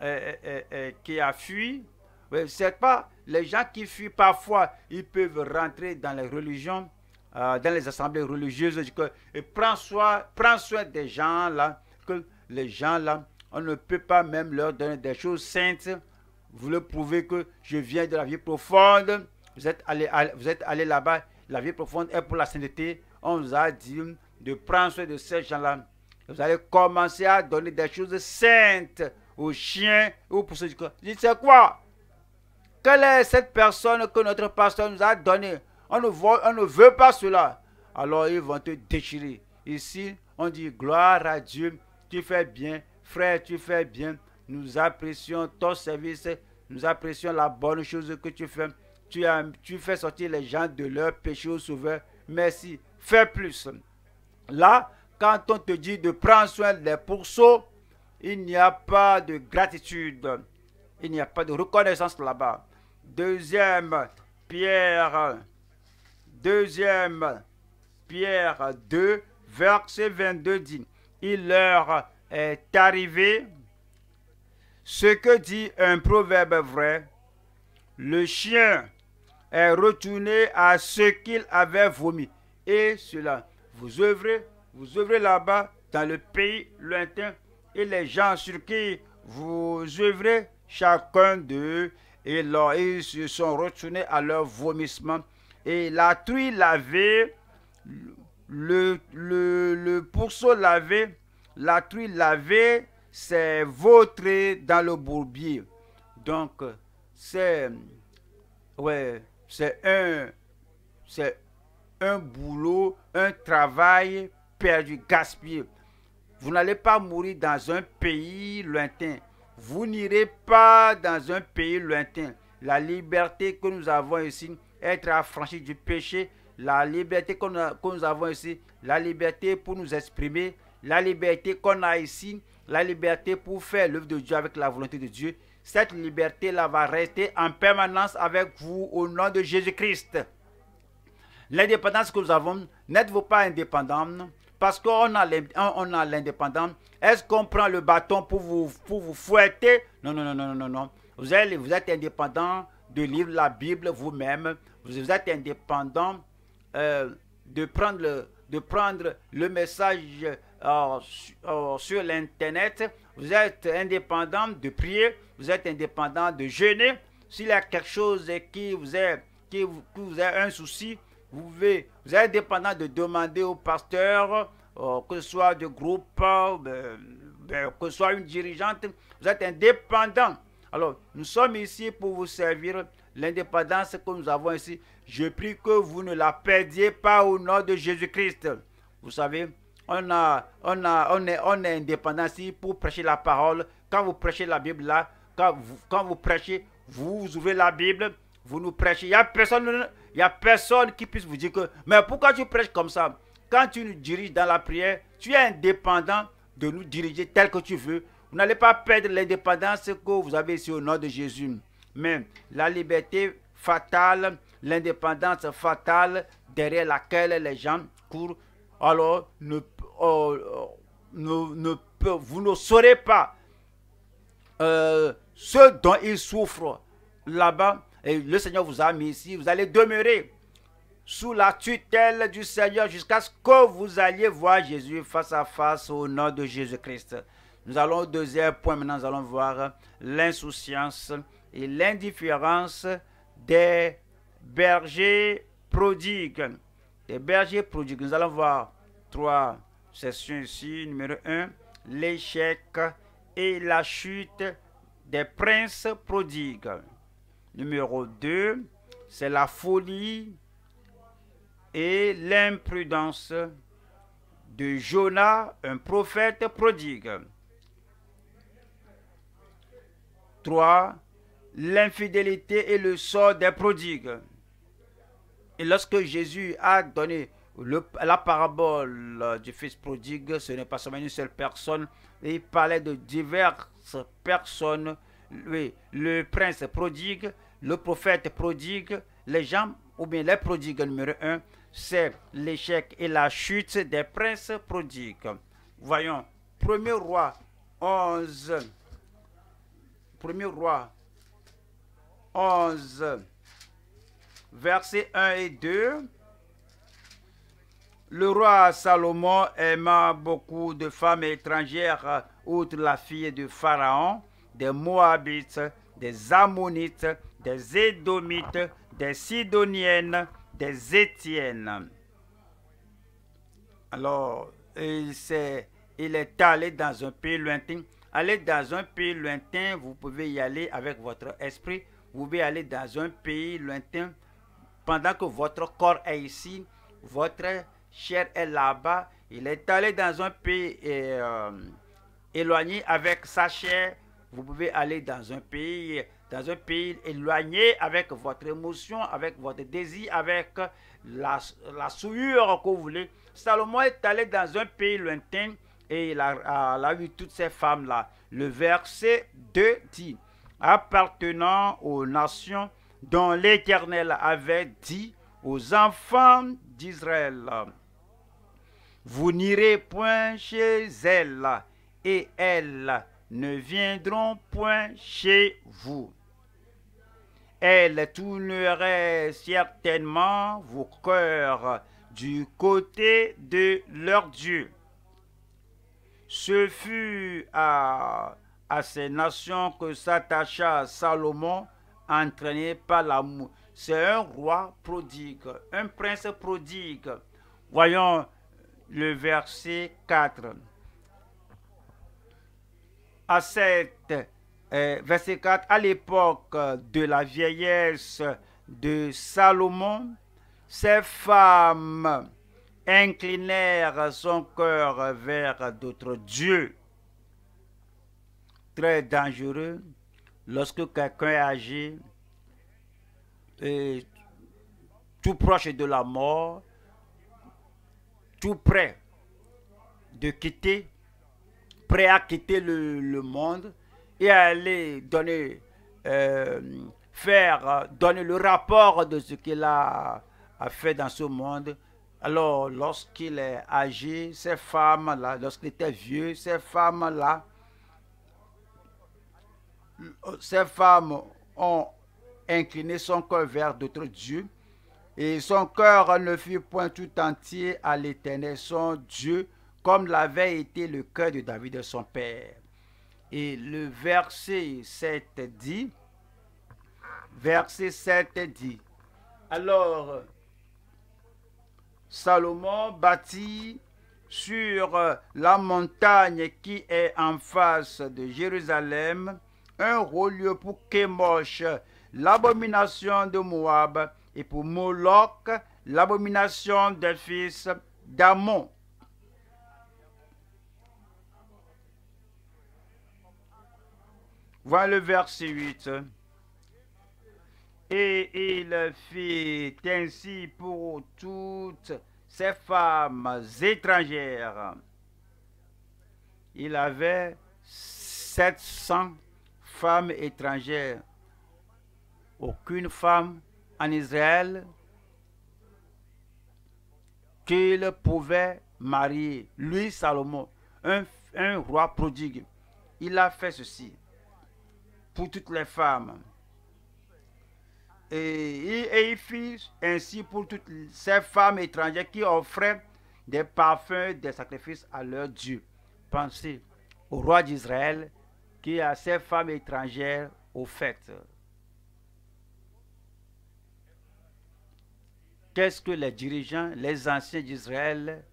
euh, euh, qui a fui. Vous ne pas, les gens qui fuient parfois, ils peuvent rentrer dans les religions euh, dans les assemblées religieuses, que et prends, soin, prends soin des gens là, que les gens là, on ne peut pas même leur donner des choses saintes. Vous le prouvez que je viens de la vie profonde. Vous êtes allé, vous êtes allé là-bas. La vie profonde est pour la sainteté. On vous a dit de prendre soin de ces gens-là. Vous allez commencer à donner des choses saintes aux chiens ou pour ceux Je dis, c'est quoi Quelle est cette personne que notre pasteur nous a donnée on ne, on ne veut pas cela. Alors ils vont te déchirer. Ici, on dit gloire à Dieu, tu fais bien, frère, tu fais bien. Nous apprécions ton service, nous apprécions la bonne chose que tu fais. Tu, as, tu fais sortir les gens de leurs péché au sauveur. Merci, fais plus. Là, quand on te dit de prendre soin des pourceaux, il n'y a pas de gratitude, il n'y a pas de reconnaissance là-bas. Deuxième, Pierre Deuxième Pierre 2, verset 22 dit, il leur est arrivé ce que dit un proverbe vrai, le chien est retourné à ce qu'il avait vomi. Et cela, vous œuvrez, vous œuvrez là-bas, dans le pays lointain, et les gens sur qui vous œuvrez, chacun d'eux, et là, ils se sont retournés à leur vomissement et la truie lavée, le, pourceau lavé, la truie lavée, c'est votre dans le bourbier. Donc, c'est ouais, un, c'est un boulot, un travail perdu, gaspillé. Vous n'allez pas mourir dans un pays lointain. Vous n'irez pas dans un pays lointain. La liberté que nous avons ici, être affranchis du péché, la liberté que nous avons ici, la liberté pour nous exprimer, la liberté qu'on a ici, la liberté pour faire l'œuvre de Dieu avec la volonté de Dieu. Cette liberté-là va rester en permanence avec vous au nom de Jésus-Christ. L'indépendance que nous avons, n'êtes-vous pas indépendant parce qu'on a l'indépendance. Est-ce qu'on prend le bâton pour vous, pour vous fouetter Non, non, non, non, non, non. Vous, êtes vous êtes indépendant de lire la Bible vous-même. Vous êtes indépendant euh, de, prendre le, de prendre le message euh, euh, sur, l'Internet. Vous êtes indépendant de prier. Vous êtes indépendant de jeûner. S'il y a quelque chose qui vous est, qui vous, qui un souci, vous, pouvez, vous êtes indépendant de demander au pasteur, que ce soit de groupe, ben, ben, que ce soit une dirigeante. Vous êtes indépendant alors, nous sommes ici pour vous servir. L'indépendance que nous avons ici, je prie que vous ne la perdiez pas au nom de Jésus-Christ. Vous savez, on, a, on, a, on, est, on est indépendant ici pour prêcher la parole. Quand vous prêchez la Bible là, quand vous, quand vous prêchez, vous, ouvrez la Bible, vous nous prêchez. Il n'y a, personne, a personne qui puisse vous dire que, mais pourquoi tu prêches comme ça Quand tu nous diriges dans la prière, tu es indépendant de nous diriger tel que tu veux vous n'allez pas perdre l'indépendance que vous avez ici au nom de Jésus. Mais la liberté fatale, l'indépendance fatale derrière laquelle les gens courent, alors oh, oh, vous ne saurez pas euh, ce dont ils souffrent là-bas. Et le Seigneur vous a mis ici. Vous allez demeurer sous la tutelle du Seigneur jusqu'à ce que vous alliez voir Jésus face à face au nom de Jésus-Christ. Nous allons au deuxième point, maintenant nous allons voir l'insouciance et l'indifférence des bergers prodigues. Des bergers prodigues, nous allons voir trois sessions ici. Numéro un, l'échec et la chute des princes prodigues. Numéro deux, c'est la folie et l'imprudence de Jonas, un prophète prodigue. 3, l'infidélité et le sort des prodigues. Et lorsque Jésus a donné la parabole euh, du fils prodigue, ce n'est pas seulement une seule personne, il parlait de diverses personnes. le prince prodigue, le prophète prodigue, les gens, ou bien les prodigues numéro 1, c'est l'échec et la chute des princes prodigues. Voyons, premier roi 11. Premier roi 11, versets 1 et 2. Le roi Salomon aima beaucoup de femmes étrangères, outre la fille de Pharaon, des Moabites, des Ammonites, des Édomites, des Sidoniennes, des Étiennes. Alors, il s'est il est allé dans un pays lointain Aller dans un pays lointain, vous pouvez y aller avec votre esprit. Vous pouvez aller dans un pays lointain pendant que votre corps est ici, votre chair est là-bas. Il est allé dans un pays euh, éloigné avec sa chair. Vous pouvez aller dans un pays, dans un pays éloigné avec votre émotion, avec votre désir, avec la, la souillure que vous voulez. Salomon est allé dans un pays lointain et il a, toutes ces femmes-là. Le verset 2 dit, appartenant aux nations dont l'Éternel avait dit aux enfants d'Israël, vous n'irez point chez elles, et elles ne viendront point chez vous. Elles tourneraient certainement vos cœurs du côté de leur Dieu ce fut à, ces nations que s'attacha Salomon, entraîné par l'amour. C'est un roi prodigue, un prince prodigue. Voyons le verset 4. À cette, euh, verset 4, à l'époque de la vieillesse de Salomon, ces femmes inclinèrent son cœur vers d'autres dieux. Très dangereux lorsque quelqu'un agit et euh, tout proche de la mort, tout prêt de quitter, prêt à quitter le, monde et à aller donner, euh, faire, donner le rapport de ce qu'il a fait dans ce monde alors, lorsqu'il est âgé, ces femmes-là, lorsqu'il était vieux, ces femmes-là, ces femmes ont incliné son cœur vers d'autres dieux, et son cœur ne fut point tout entier à l'Éternel, son Dieu, comme l'avait été le cœur de David, son père. Et le verset 7 dit, verset 7 dit, alors Salomon bâtit sur euh, la montagne qui est en face de Jérusalem un haut pour Kemosh, l'abomination de Moab, et pour Moloch, l'abomination des fils d'Amon. Voilà le verset 8. Et il fit ainsi pour toutes ces femmes étrangères. Il avait 700 femmes étrangères. Aucune femme en Israël qu'il pouvait marier. Lui, Salomon, un, un roi prodigue. Il a fait ceci pour toutes les femmes et, et il fit ainsi pour toutes ces femmes étrangères qui offraient des parfums, des sacrifices à leur Dieu. Pensez au roi d'Israël qui a ces femmes étrangères au fait. Qu'est-ce que les dirigeants, les anciens d'Israël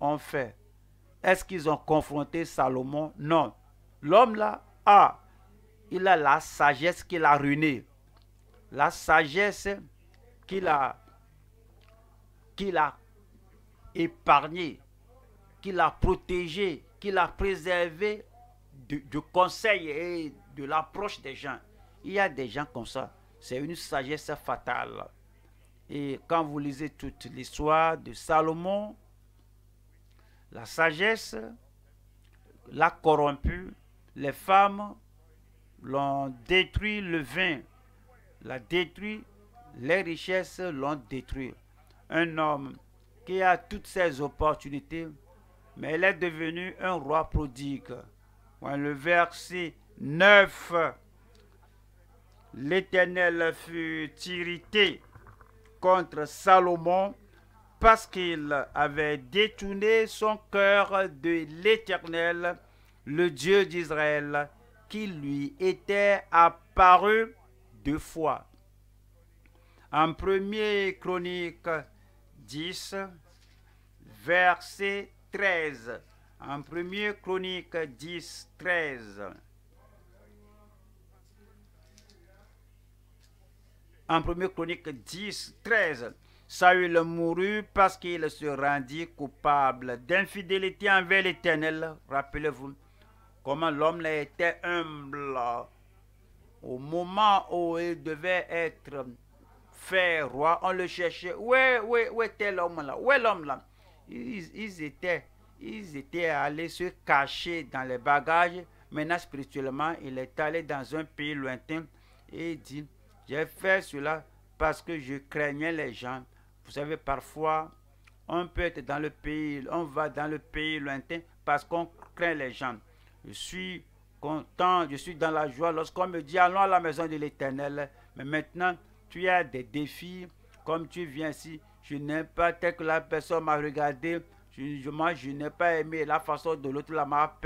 ont fait Est-ce qu'ils ont confronté Salomon Non. L'homme là a, il a la sagesse qu'il a ruinée la sagesse qu'il a, épargnée, a qu'il a protégée, qu'il a préservé du, conseil et de l'approche des gens. Il y a des gens comme ça. C'est une sagesse fatale. Et quand vous lisez toute l'histoire de Salomon, la sagesse l'a corrompu. Les femmes l'ont détruit le vin l'a détruit, les richesses l'ont détruit. Un homme qui a toutes ses opportunités, mais il est devenu un roi prodigue. Le verset 9, l'Éternel fut irrité contre Salomon parce qu'il avait détourné son cœur de l'Éternel, le Dieu d'Israël, qui lui était apparu deux fois. En 1er Chronique 10, verset 13. En 1er Chronique 10, 13. En 1er Chronique 10, 13. Saül mourut parce qu'il se rendit coupable d'infidélité envers l'Éternel. Rappelez-vous comment l'homme était humble au moment où il devait être fait roi, on le cherchait. Où, ouais ouais tel était l'homme là Où l'homme là ils, étaient, ils étaient allés se cacher dans les bagages. Maintenant, spirituellement, il est allé dans un pays lointain et dit, j'ai fait cela parce que je craignais les gens. Vous savez, parfois, on peut être dans le pays, on va dans le pays lointain parce qu'on craint les gens. Je suis content, je suis dans la joie lorsqu'on me dit allons à la maison de l'Éternel. Mais maintenant, tu as des défis. Comme tu viens ici, je n'ai pas tel que la personne m'a regardé. Je, moi, je n'ai pas aimé la façon dont l'autre m'a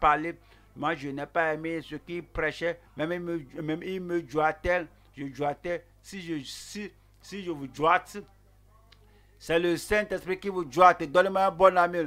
parlé. Moi, je n'ai pas aimé ce qui prêchait. Même il me, même tel, Je Si je, si, si je vous droite, c'est le Saint-Esprit qui vous droite. Donne-moi un bon ami.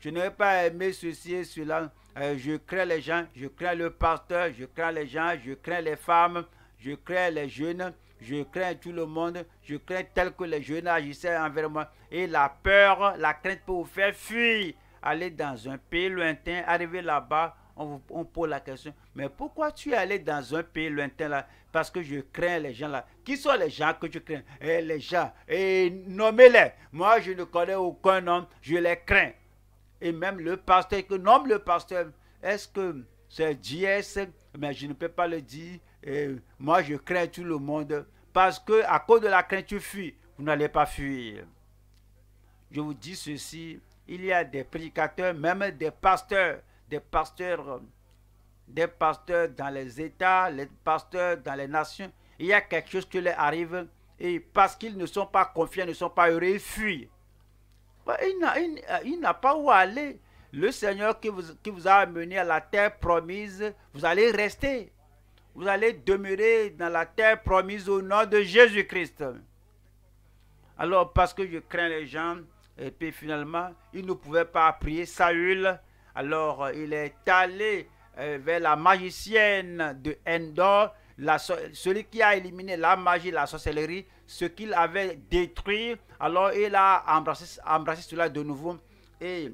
Je n'ai pas aimé ceci et cela. Euh, je crains les gens, je crains le pasteur, je crains les gens, je crains les femmes, je crains les jeunes, je crains tout le monde, je crains tel que les jeunes agissaient envers moi. Et la peur, la crainte peut vous faire fuir, aller dans un pays lointain, arriver là-bas, on, vous, pose la question, mais pourquoi tu es allé dans un pays lointain là Parce que je crains les gens là. Qui sont les gens que tu crains eh, Les gens, et eh, nommez-les. Moi, je ne connais aucun homme, je les crains et même le pasteur que nomme le pasteur, est-ce que c'est dièse? mais je ne peux pas le dire, et moi je crains tout le monde, parce que à cause de la crainte tu fuis, vous n'allez pas fuir. Je vous dis ceci, il y a des prédicateurs, même des pasteurs, des pasteurs, des pasteurs dans les États, les pasteurs dans les nations, il y a quelque chose qui leur arrive, et parce qu'ils ne sont pas confiants, ne sont pas heureux, ils fuient. Bah, euh, il n'a pas où aller. Le Seigneur qui vous, a amené à la terre promise, vous allez rester. Vous allez demeurer dans la terre promise au nom de Jésus-Christ. Alors, parce que je crains les gens, et puis finalement, il ne pouvait pas prier Saül. Alors, euh, il est allé euh, vers la magicienne de Endor celui qui a éliminé la magie, la sorcellerie, ce qu'il avait détruit, alors il a embrassé, cela de nouveau. Et,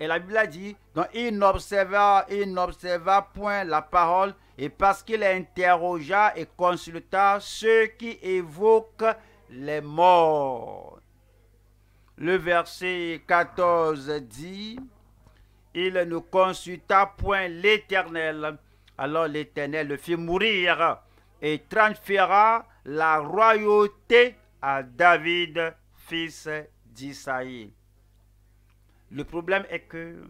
et la Bible a dit, il n'observa, il n'observa point la parole, et parce qu'il interrogea et consulta ceux qui évoquent les morts. Le verset 14 dit, il ne consulta point l'Éternel alors l'Éternel le fit mourir et transféra la royauté à David, fils d'Isaïe. Le problème est que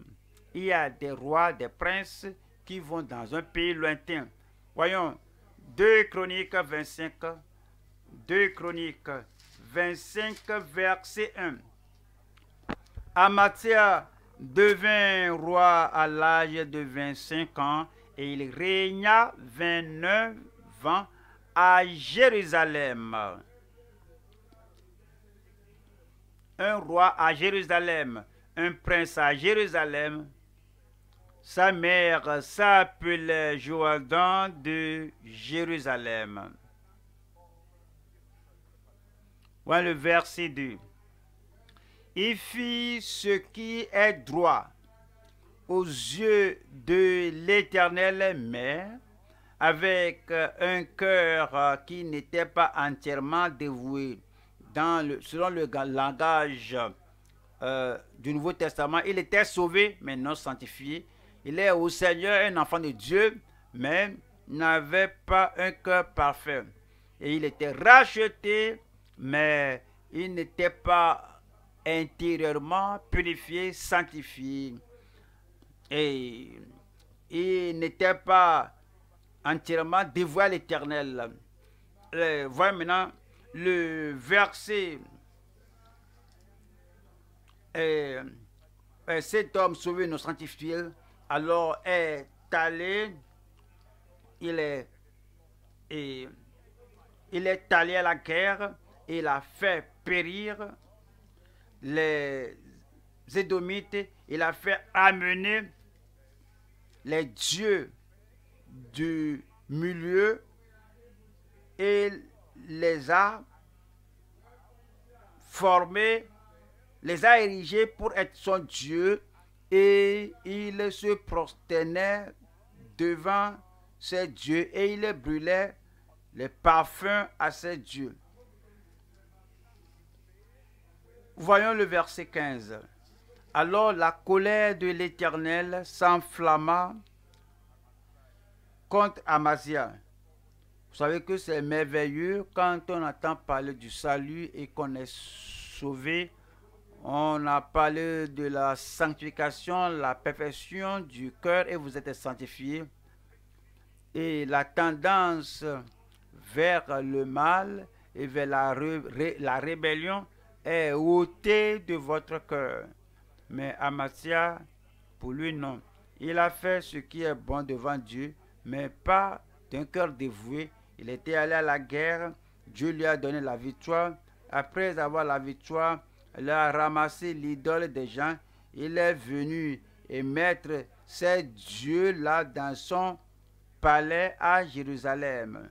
il y a des rois, des princes qui vont dans un pays lointain. Voyons, 2 Chroniques 25, 2 Chroniques 25, verset 1. Amathia devint roi à l'âge de 25 ans et il régna 29 ans à Jérusalem. Un roi à Jérusalem, un prince à Jérusalem. Sa mère s'appelait Joadan de Jérusalem. Voilà le verset 2. Il fit ce qui est droit aux yeux de l'Éternel, mais avec euh, un cœur euh, qui n'était pas entièrement dévoué. selon le langage euh, du Nouveau Testament, il était sauvé, mais non sanctifié. Il est au Seigneur, un enfant de Dieu, mais n'avait pas un cœur parfait. Et il était racheté, mais il n'était pas intérieurement purifié, sanctifié et il n'était pas entièrement dévoué à l'éternel. Euh, Voyez maintenant le verset. Euh, euh, cet homme sauvé, nos sanctifie alors est allé, il est, il est allé à la guerre, il a fait périr les Édomites, il a fait amener les dieux du milieu et les a formés, les a érigés pour être son Dieu et il se prosternait devant ses dieux et il brûlait les parfums à ses dieux. Voyons le verset 15. Alors la colère de l'Éternel s'enflamma contre Amazia. Vous savez que c'est merveilleux quand on entend parler du salut et qu'on est sauvé. On a parlé de la sanctification, la perfection du cœur et vous êtes sanctifié. Et la tendance vers le mal et vers la, la rébellion est ôtée de votre cœur. Mais Amasia, pour lui, non. Il a fait ce qui est bon devant Dieu, mais pas d'un cœur dévoué. Il était allé à la guerre. Dieu lui a donné la victoire. Après avoir la victoire, il a ramassé l'idole des gens. Il est venu et mettre ces dieux-là dans son palais à Jérusalem.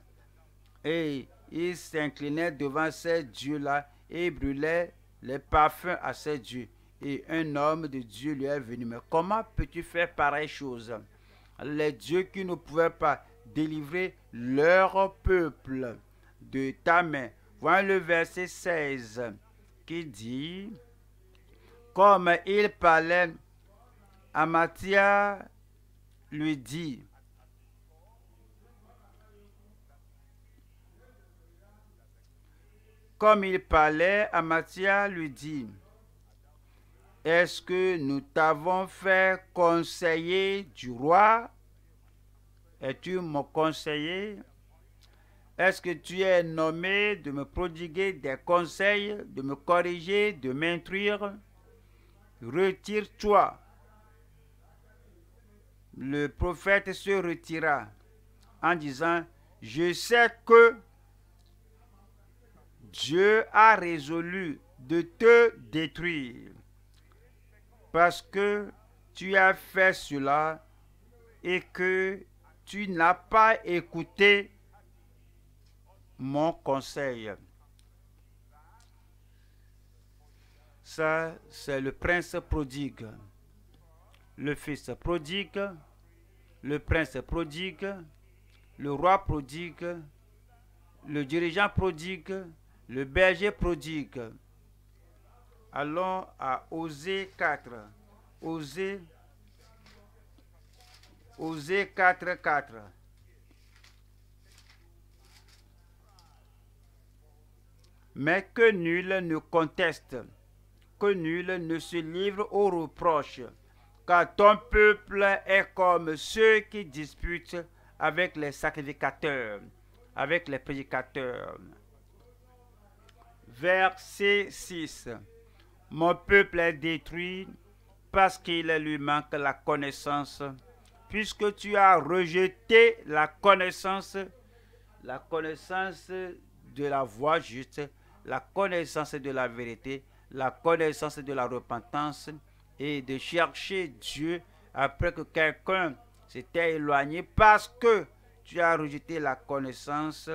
Et il s'inclinait devant ces dieux-là et brûlait les parfums à ces dieux et un homme de Dieu lui est venu. Mais comment peux-tu faire pareille chose Les dieux qui ne pouvaient pas délivrer leur peuple de ta main. Voir le verset 16 qui dit, comme il parlait, Amathia lui dit, comme il parlait, Amathia lui dit, est-ce que nous t'avons fait conseiller du roi Es-tu mon conseiller Est-ce que tu es nommé de me prodiguer des conseils, de me corriger, de m'instruire Retire-toi. Le prophète se retira en disant, je sais que Dieu a résolu de te détruire parce que tu as fait cela et que tu n'as pas écouté mon conseil. Ça, c'est le prince prodigue. Le fils prodigue, le prince prodigue, le roi prodigue, le dirigeant prodigue, le berger prodigue. Allons à Osée 4. Osée, Osée 4, 4. Mais que nul ne conteste, que nul ne se livre aux reproches, car ton peuple est comme ceux qui disputent avec les sacrificateurs, avec les prédicateurs. Verset 6. Mon peuple est détruit parce qu'il lui manque la connaissance. Puisque tu as rejeté la connaissance, la connaissance de la voie juste, la connaissance de la vérité, la connaissance de la repentance et de chercher Dieu après que quelqu'un s'était éloigné parce que tu as rejeté la connaissance.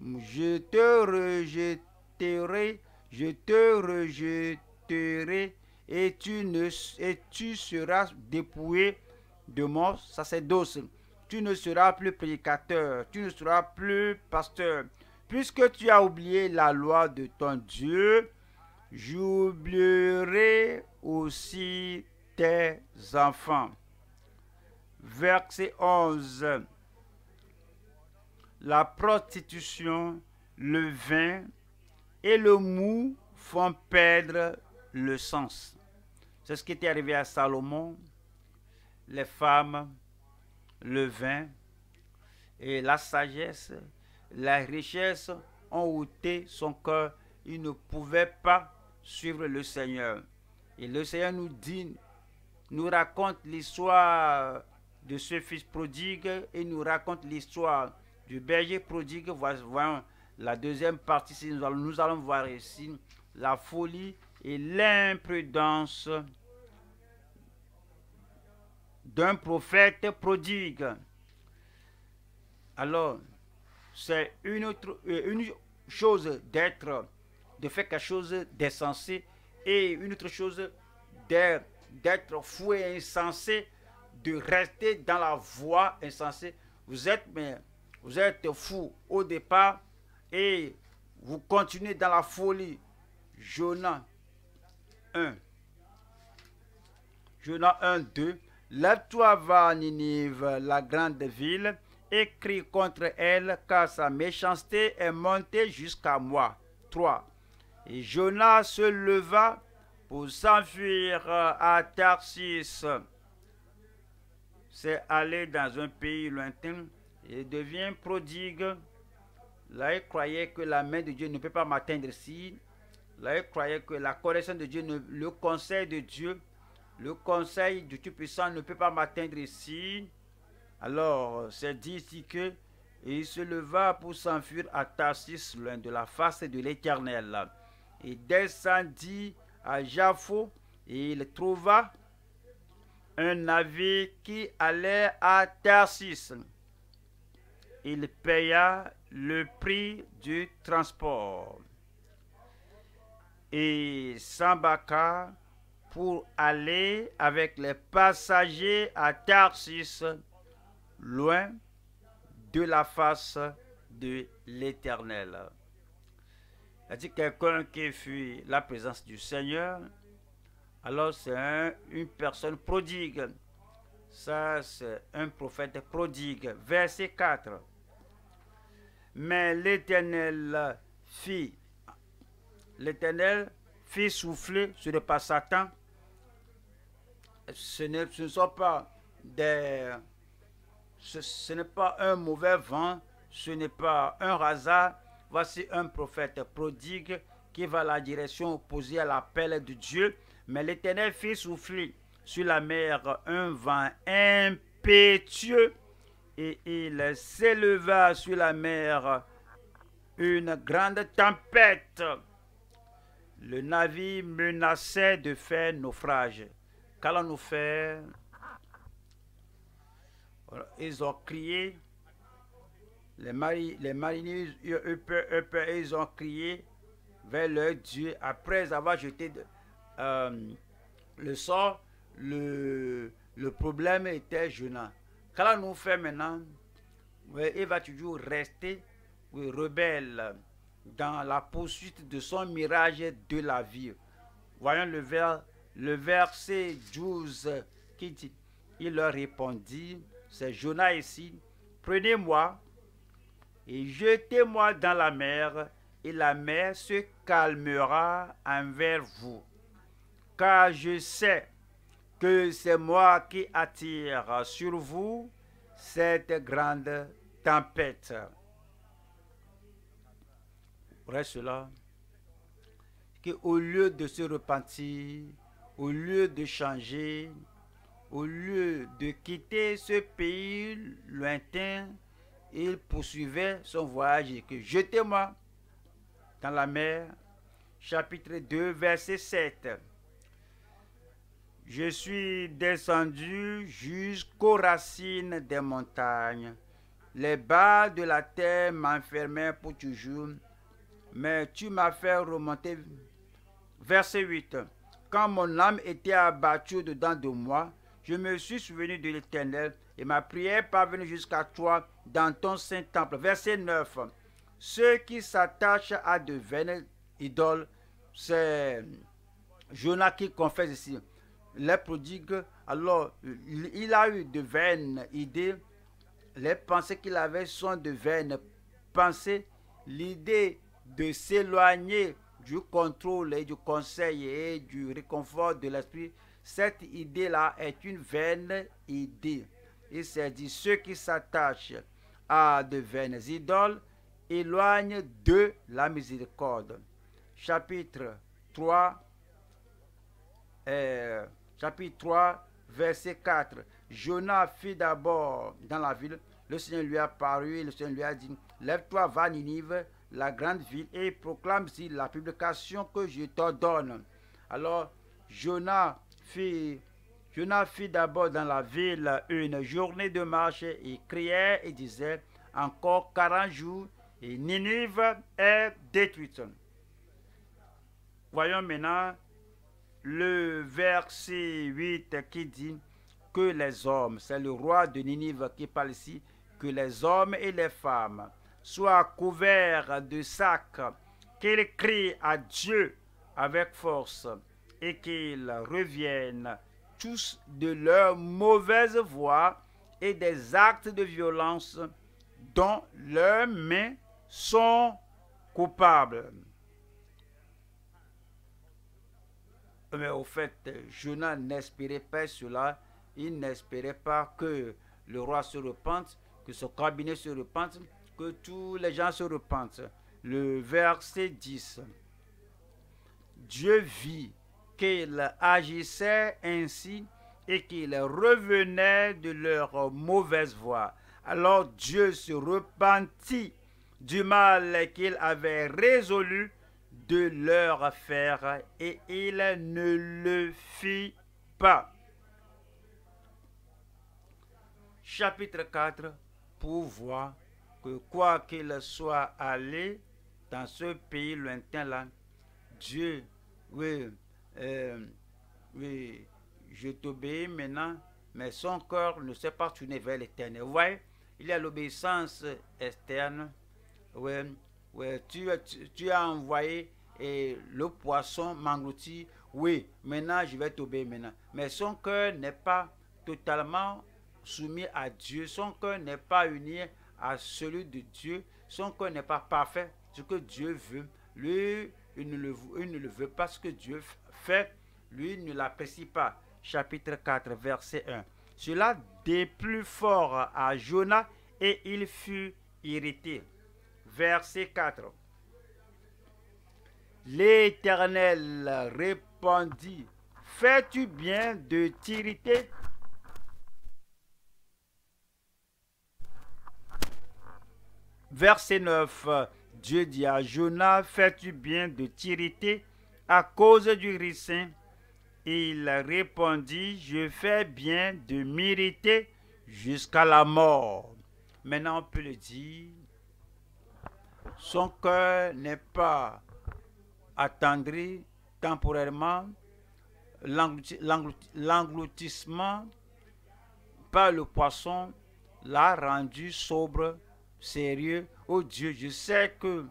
Je te rejeterai, je te rejeterai et tu, ne, et tu seras dépouillé de ça c'est sacerdoce. Tu ne seras plus prédicateur, tu ne seras plus pasteur. Puisque tu as oublié la loi de ton Dieu, j'oublierai aussi tes enfants. Verset 11. La prostitution, le vin et le mou font perdre le sens. C'est ce qui était arrivé à Salomon, les femmes, le vin et la sagesse, la richesse ont ôté son cœur. Il ne pouvait pas suivre le Seigneur. Et le Seigneur nous dit, nous raconte l'histoire de ce fils prodigue et nous raconte l'histoire du berger prodigue. Voyons la deuxième partie, nous allons, nous allons voir ici la folie et l'imprudence d'un prophète prodigue. Alors, c'est une, autre, euh, une chose d'être, de faire quelque chose d'insensé, et une autre chose d'être fou et insensé, de rester dans la voie insensée. Vous êtes, mais, vous êtes fou au départ et vous continuez dans la folie. Jonas 1. Jonas 1, 2. Lève-toi, va Ninive, la grande ville, et crie contre elle, car sa méchanceté est montée jusqu'à moi. 3. Et Jonas se leva pour s'enfuir à Tarsis. C'est aller dans un pays lointain et devient prodigue. Là, il croyait que la main de Dieu ne peut pas m'atteindre si Là, croyait que la correction de Dieu, le conseil de Dieu, le conseil du Tout-Puissant ne peut pas m'atteindre ici. Alors, c'est dit ici que il se leva pour s'enfuir à Tarsis, loin de la face de l'Éternel. Il descendit à Jaffo, et il trouva un navire qui allait à Tarsis. Il paya le prix du transport et s'embarqua pour aller avec les passagers à Tarsis, loin de la face de l'Éternel. Il dit quelqu'un qui fuit la présence du Seigneur, alors c'est une personne prodigue. Ça, c'est un prophète prodigue. Verset 4. Mais l'Éternel fit l'Éternel fit souffler sur le Ce ne, ce pas des. Ce, n'est pas un mauvais vent, ce n'est pas un hasard. Voici un prophète prodigue qui va la direction opposée à l'appel de Dieu. Mais l'Éternel fit souffler sur la mer un vent impétueux et il s'éleva sur la mer une grande tempête le navire menaçait de faire naufrage. Qu'allons-nous faire Ils ont crié. Les, mari les mariniers, ils ont crié vers leur Dieu après avoir jeté euh, le sort. Le, problème était jeune. Qu'allons-nous faire maintenant Il va toujours rester rebelle dans la poursuite de son mirage de la vie. Voyons le, vers, le verset 12 qui dit, il leur répondit, c'est Jonah ici, prenez-moi et jetez-moi dans la mer, et la mer se calmera envers vous. Car je sais que c'est moi qui attire sur vous cette grande tempête. Reste là, qu'au lieu de se repentir, au lieu de changer, au lieu de quitter ce pays lointain, il poursuivait son voyage et que jetez-moi dans la mer. Chapitre 2, verset 7. Je suis descendu jusqu'aux racines des montagnes. Les bas de la terre m'enfermaient pour toujours mais tu m'as fait remonter. Verset 8. Quand mon âme était abattue dedans de moi, je me suis souvenu de l'Éternel et ma prière parvenue jusqu'à toi dans ton saint temple. Verset 9. Ceux qui s'attachent à de vaines idoles, c'est Jonas qui confesse ici. Les prodigues, alors, il a eu de vaines idées. Les pensées qu'il avait sont de vaines pensées. L'idée de s'éloigner du contrôle et du conseil et du réconfort de l'esprit, cette idée-là est une vaine idée. Il s'est dit, ceux qui s'attachent à de vaines idoles éloignent de la miséricorde. Chapitre 3, euh, chapitre 3, verset 4. Jonas fit d'abord dans la ville. Le Seigneur lui a paru et le Seigneur lui a dit, lève-toi, va à Ninive la grande ville et proclame si la publication que je t'ordonne. Alors Jonas fit, Jonas fit d'abord dans la ville une journée de marche et criait et disait encore 40 jours et Ninive est détruite. Voyons maintenant le verset 8 qui dit que les hommes, c'est le roi de Ninive qui parle ici, que les hommes et les femmes soit couvert de sacs, qu'il crient à Dieu avec force et qu'ils reviennent tous de leur mauvaise voie et des actes de violence dont leurs mains sont coupables. Mais au fait, Jonas n'espérait pas cela. Il n'espérait pas que le roi se repente, que son cabinet se repente, que tous les gens se repentent. Le verset 10. Dieu vit qu'ils agissaient ainsi et qu'ils revenaient de leur mauvaise voie. Alors Dieu se repentit du mal qu'il avait résolu de leur faire et il ne le fit pas. Chapitre 4 Pouvoir que quoi qu'il soit allé dans ce pays lointain-là, Dieu, oui, euh, oui, je t'obéis maintenant, mais son cœur ne s'est pas tourné vers l'éternel. Vous voyez, il y a l'obéissance externe. Oui, tu, as envoyé le poisson m'engloutit. Oui, maintenant je vais t'obéir maintenant. Mais son cœur n'est pas totalement soumis à Dieu. Son cœur n'est pas uni à celui de Dieu. Son corps n'est pas parfait. Ce que Dieu veut, lui, il ne, le, ne veut pas. Ce que Dieu fait, lui, il ne l'apprécie pas. Chapitre 4, verset 1. Cela déplut fort à Jonas et il fut irrité. Verset 4. L'Éternel répondit, fais-tu bien de t'irriter Verset 9. Dieu dit à Jonas, fais-tu bien de t'irriter à cause du ricin Et il répondit, je fais bien de m'irriter jusqu'à la mort. Maintenant, on peut le dire, son cœur n'est pas attendri temporairement l'engloutissement par le poisson l'a rendu sobre sérieux. Oh Dieu, je sais que,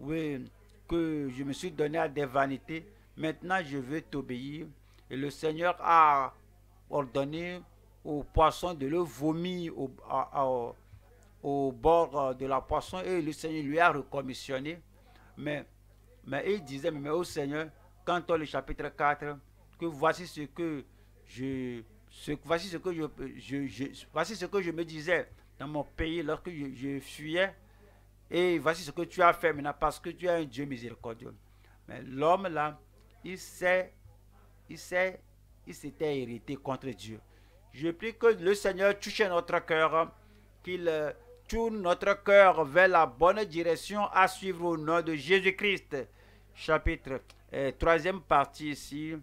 oui, que je me suis donné à des vanités. Maintenant, je veux t'obéir. Et le Seigneur a ordonné au poisson de le vomir au, au bord euh, de la poisson. Et le Seigneur lui a recommissionné. Mais, mais il disait, mais au oh Seigneur, quand on le chapitre 4, que voici ce que je, ce, voici ce que je, je, je, voici ce que je me disais dans mon pays lorsque je, je fuyais. Et voici ce que tu as fait maintenant parce que tu es un Dieu miséricordieux. Mais l'homme là, il sait il sait il s'était hérité contre Dieu. Je prie que le Seigneur touche notre cœur, qu'il euh, tourne notre cœur vers la bonne direction à suivre au nom de Jésus-Christ. Chapitre 3 euh, troisième partie ici,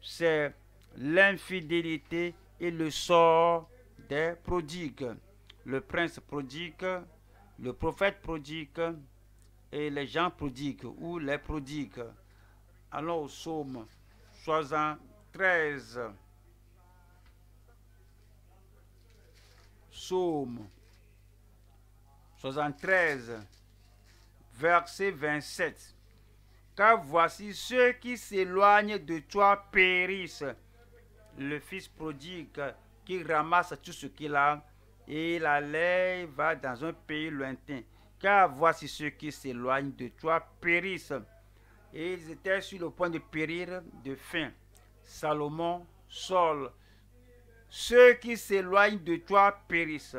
c'est l'infidélité et le sort des prodigues le prince prodigue, le prophète prodigue et les gens prodigues ou les prodigues. Allons au psaume 73. Psaume 73, verset 27. Car voici ceux qui s'éloignent de toi périssent. Le fils prodigue qui ramasse tout ce qu'il a et la allait va dans un pays lointain. Car voici ceux qui s'éloignent de toi périssent. Et ils étaient sur le point de périr de faim. Salomon, Saul, ceux qui s'éloignent de toi périssent.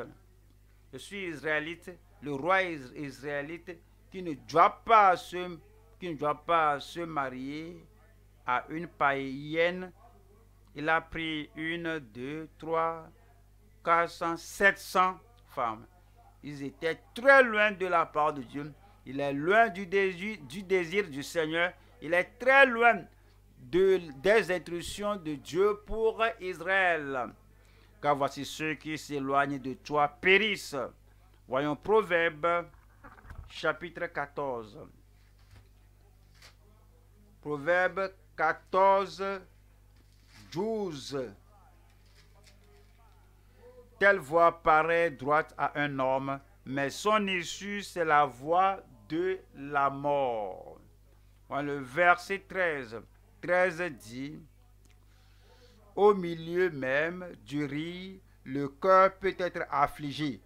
Je suis israélite, le roi israélite qui ne doit pas se, qui ne doit pas se marier à une païenne. Il a pris une, deux, trois, 400, 700 femmes. Ils étaient très loin de la part de Dieu. Il est loin du désir du, Seigneur. Il est très loin des instructions de Dieu pour Israël. Car voici ceux qui s'éloignent de toi périssent. Voyons Proverbe chapitre 14. Proverbe 14, 12. Telle voie paraît droite à un homme, mais son issue, c'est la voie de la mort. le verset 13. 13 dit, Au milieu même du riz, le cœur peut être affligé.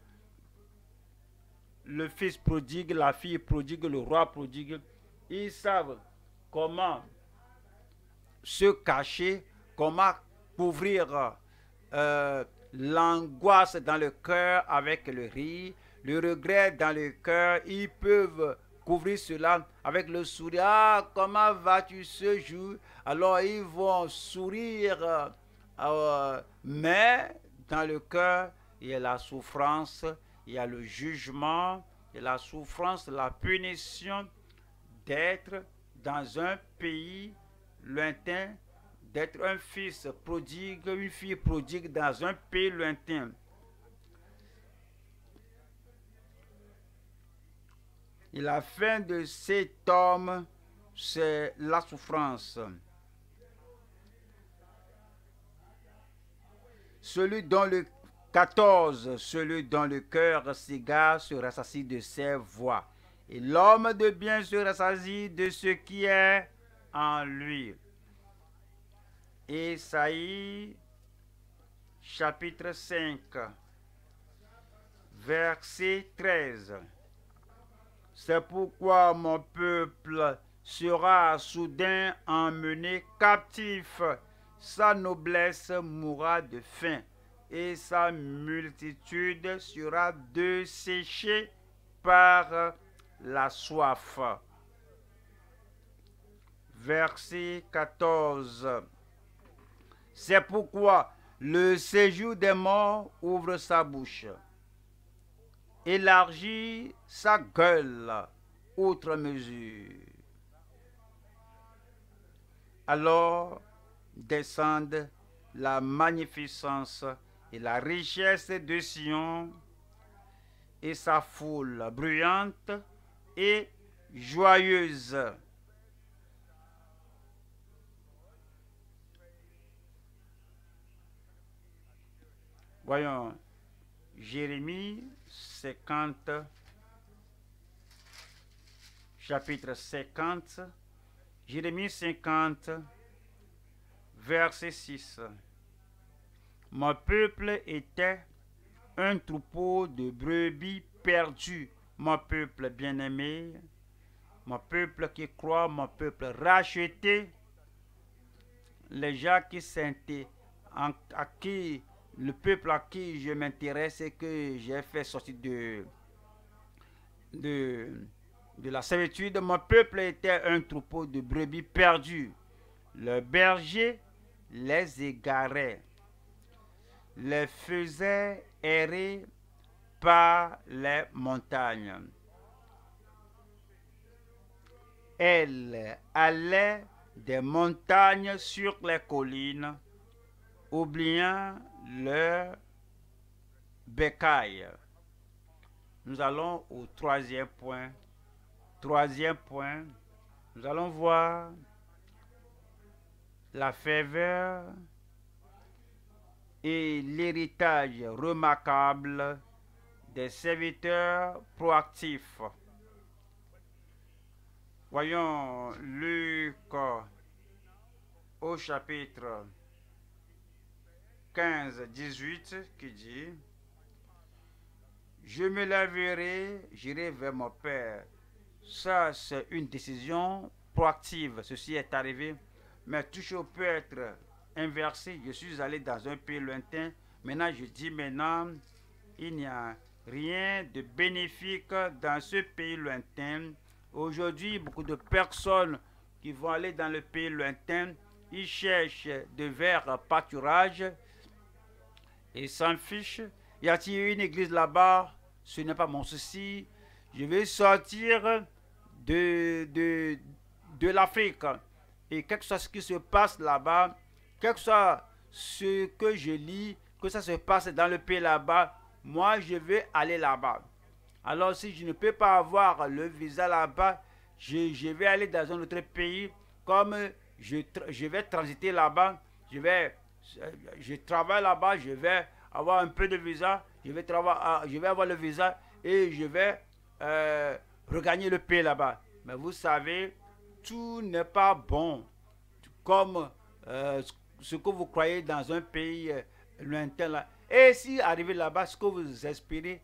Le fils prodigue, la fille prodigue, le roi prodigue, ils savent comment se cacher, comment couvrir euh, l'angoisse dans le cœur avec le rire, le regret dans le cœur. Ils peuvent couvrir cela avec le sourire. Ah, comment vas-tu ce jour Alors ils vont sourire, euh, mais dans le cœur, il y a la souffrance, il y a le jugement, il y a la souffrance, la punition d'être dans un pays lointain d'être un fils prodigue, une fille prodigue dans un pays lointain. Et la fin de cet homme, c'est la souffrance. Celui dont le 14, celui dont le cœur s'égare se rassasie de ses voix. Et l'homme de bien se rassasie de ce qui est en lui. Ésaïe chapitre 5, verset 13. C'est pourquoi mon peuple sera soudain emmené captif, sa noblesse mourra de faim et sa multitude sera desséchée par la soif. Verset 14. C'est pourquoi le séjour des morts ouvre sa bouche, élargit sa gueule outre mesure. Alors descendent la magnificence et la richesse de Sion et sa foule bruyante et joyeuse. Voyons, Jérémie 50, chapitre 50, Jérémie 50, verset 6. Mon peuple était un troupeau de brebis perdus, mon peuple bien-aimé, mon peuple qui croit, mon peuple racheté, les gens qui s'étaient à qui le peuple à qui je m'intéresse et que j'ai fait sortir de, de la servitude, mon peuple était un troupeau de brebis perdus. Le berger les égarait, les faisait errer par les montagnes. Elle allait des montagnes sur les collines, oubliant leur bécaille. Nous allons au troisième point. Troisième point, nous allons voir la ferveur et l'héritage remarquable des serviteurs proactifs. Voyons Luc au chapitre 15, 18 qui dit Je me laverai, j'irai vers mon Père. Ça, c'est une décision proactive. Ceci est arrivé, mais toujours peut être inversé. Je suis allé dans un pays lointain. Maintenant, je dis maintenant, il n'y a rien de bénéfique dans ce pays lointain. Aujourd'hui, beaucoup de personnes qui vont aller dans le pays lointain, ils cherchent de verts pâturages et s'en fiche. Y a-t-il une église là-bas Ce n'est pas mon souci. Je vais sortir de, de, de l'Afrique. Et quel que soit ce qui se passe là-bas, quel que soit ce que je lis, que ça se passe dans le pays là-bas, moi je vais aller là-bas. Alors si je ne peux pas avoir le visa là-bas, je, je, vais aller dans un autre pays. Comme je, je vais transiter là-bas, je vais je travaille là-bas, je vais avoir un peu de visa, je vais, ah, je vais avoir le visa et je vais euh, regagner le pays là-bas. Mais vous savez, tout n'est pas bon. Comme euh, ce que vous croyez dans un pays euh, lointain. Et si arrivé là-bas, ce que vous espérez,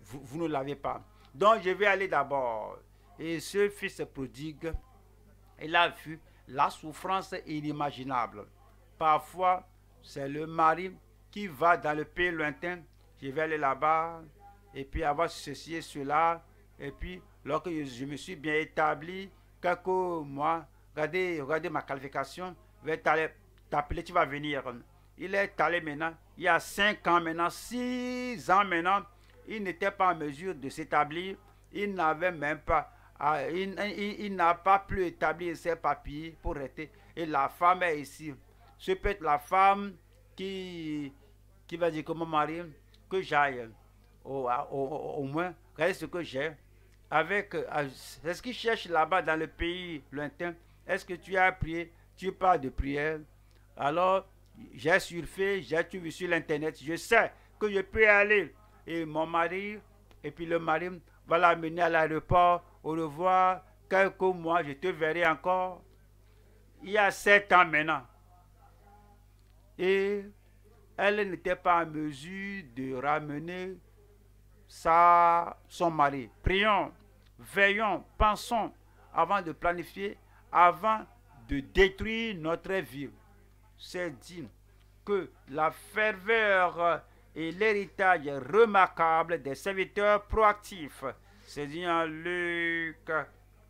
vous, vous ne l'avez pas. Donc je vais aller d'abord. Et ce fils prodigue, il a vu la souffrance inimaginable. Parfois, c'est le mari qui va dans le pays lointain. Je vais aller là-bas et puis avoir ceci et cela. Et puis, lorsque je me suis bien établi, quelques mois, regardez, regardez ma qualification, je vais t'appeler, tu vas venir. Il est allé maintenant, il y a cinq ans maintenant, six ans maintenant, il n'était pas en mesure de s'établir. Il n'avait même pas, ah, il, n'a pas pu établir ses papiers pour rester. Et la femme est ici ce peut être la femme qui, qui va dire que mon mari, que j'aille, au, moins, quest ce que j'ai. Avec, euh, est-ce qu'il cherche là-bas dans le pays lointain? Est-ce que tu as prié? Tu parles de prière? Alors, j'ai surfé, j'ai trouvé sur l'internet, je sais que je peux aller. Et mon mari, et puis le mari va l'amener à l'aéroport. Au revoir, quelques mois, je te verrai encore. Il y a sept ans maintenant et elle n'était pas en mesure de ramener sa, son mari. Prions, veillons, pensons avant de planifier, avant de détruire notre vie. C'est dit que la ferveur et l'héritage remarquable des serviteurs proactifs, c'est dit en Luc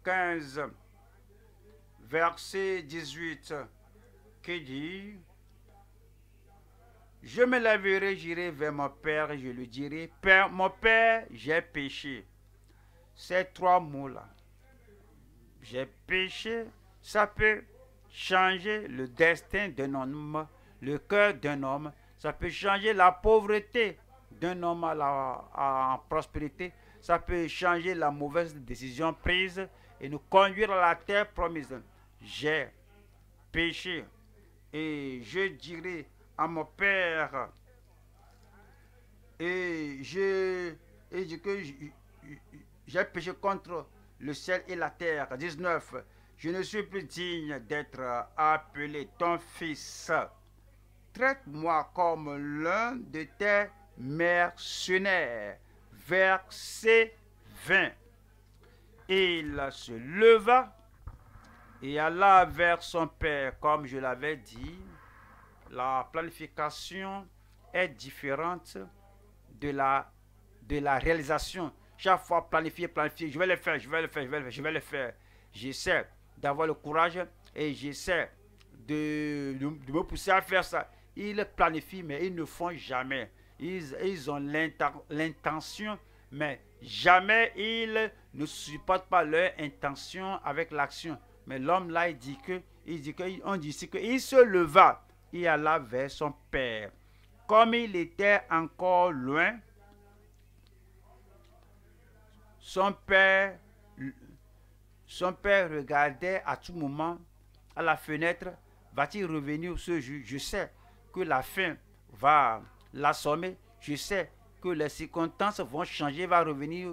15, verset 18, qui dit je me laverai, j'irai vers mon père et je lui dirai, Père, mon père, j'ai péché. Ces trois mots-là, j'ai péché, ça peut changer le destin d'un homme, le cœur d'un homme, ça peut changer la pauvreté d'un homme à en prospérité, ça peut changer la mauvaise décision prise et nous conduire à la terre promise. J'ai péché et je dirai à mon père. Et j'ai dit que j'ai péché contre le ciel et la terre. 19. Je ne suis plus digne d'être appelé ton fils. Traite-moi comme l'un de tes mercenaires. Verset 20. Il se leva et alla vers son père, comme je l'avais dit, la planification est différente de la, de la réalisation. Chaque fois, planifier, planifier, je vais le faire, je vais le faire, je vais le faire, J'essaie d'avoir le courage et j'essaie de, me pousser à faire ça. Ils planifient, mais ils ne font jamais. Ils, ils ont l'intention, mais jamais ils ne supportent pas leur intention avec l'action. Mais l'homme là, il dit que, il dit que, on dit ici qu'il se leva il alla vers son père. Comme il était encore loin, son père, son père regardait à tout moment à la fenêtre. Va-t-il revenir ce Je sais que la fin va l'assommer. Je sais que les circonstances vont changer, va revenir.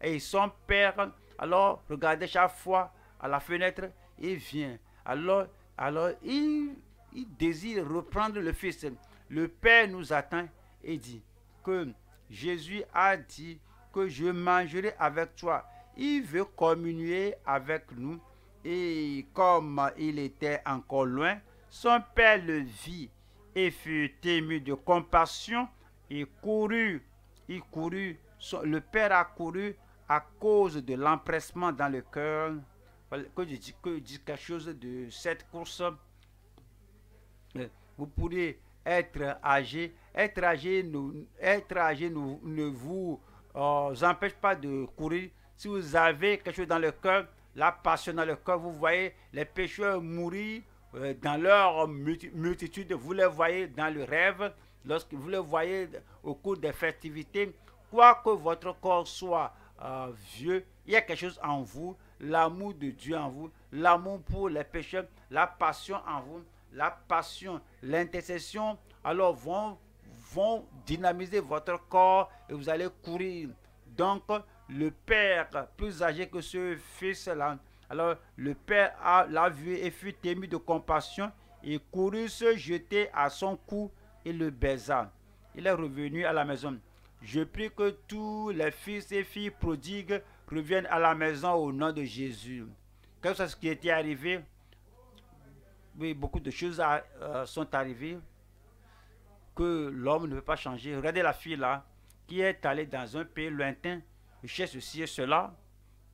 Et son père, alors, regardait chaque fois à la fenêtre, il vient. Alors, alors il il désire reprendre le Fils. Le Père nous attend et dit que Jésus a dit que je mangerai avec toi. Il veut communier avec nous et comme il était encore loin, son Père le vit et fut ému de compassion et courut. Il courut. Le Père a couru à cause de l'empressement dans le cœur. Que je dis, que je quelque chose de cette course vous pourriez être âgé. Être âgé, ne, être âgé ne vous euh, empêche pas de courir. Si vous avez quelque chose dans le cœur, la passion dans le cœur, vous voyez les pécheurs mourir euh, dans leur multitude. Vous les voyez dans le rêve, lorsque vous les voyez au cours des festivités. Quoi que votre corps soit euh, vieux, il y a quelque chose en vous, l'amour de Dieu en vous, l'amour pour les pécheurs, la passion en vous, la passion, l'intercession, alors vont, vont dynamiser votre corps et vous allez courir. Donc, le père, plus âgé que ce fils-là, alors le père l'a vu et fut ému de compassion. Et courut se jeter à son cou et le baisa. Il est revenu à la maison. Je prie que tous les fils et filles prodigues reviennent à la maison au nom de Jésus. Qu'est-ce qui était arrivé beaucoup de choses euh, sont arrivées que l'homme ne veut pas changer. Regardez la fille là, qui est allée dans un pays lointain, chez ceci et cela,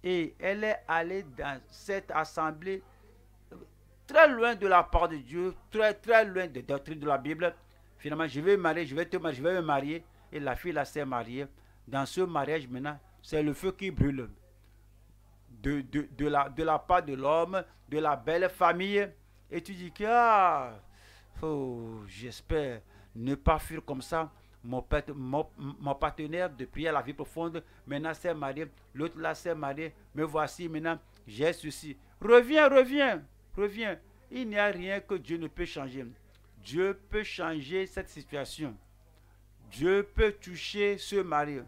et elle est allée dans cette assemblée très loin de la part de Dieu, très très loin des doctrines de la Bible. Finalement, je vais me marier, je vais te marier, je vais me marier. Et la fille là s'est mariée. Dans ce mariage maintenant, c'est le feu qui brûle. de, de, la, de la part de l'homme, de la belle famille, et tu dis que ah, oh, j'espère ne pas fuir comme ça. Mon, mon, mon partenaire de prière la vie profonde, maintenant c'est marié, l'autre là c'est marié, Mais voici maintenant, j'ai ceci. Reviens, reviens, reviens. Il n'y a rien que Dieu ne peut changer. Dieu peut changer cette situation. Dieu peut toucher ce mari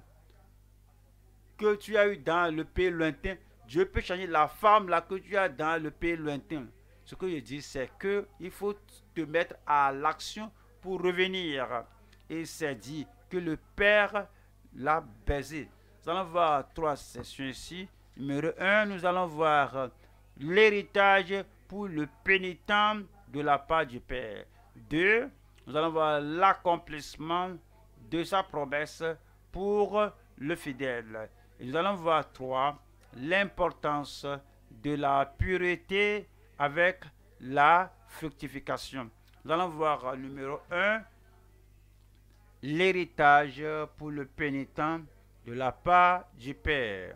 que tu as eu dans le pays lointain. Dieu peut changer la femme là que tu as dans le pays lointain. Ce que je dis, c'est qu'il faut te mettre à l'action pour revenir. Et c'est dit que le Père l'a baisé. Nous allons voir trois sessions ici. Numéro 1, nous allons voir l'héritage pour le pénitent de la part du Père. Deux, nous allons voir l'accomplissement de sa promesse pour le fidèle. Et nous allons voir trois, l'importance de la pureté avec la fructification. Nous allons voir euh, numéro 1, l'héritage pour le pénitent de la part du Père.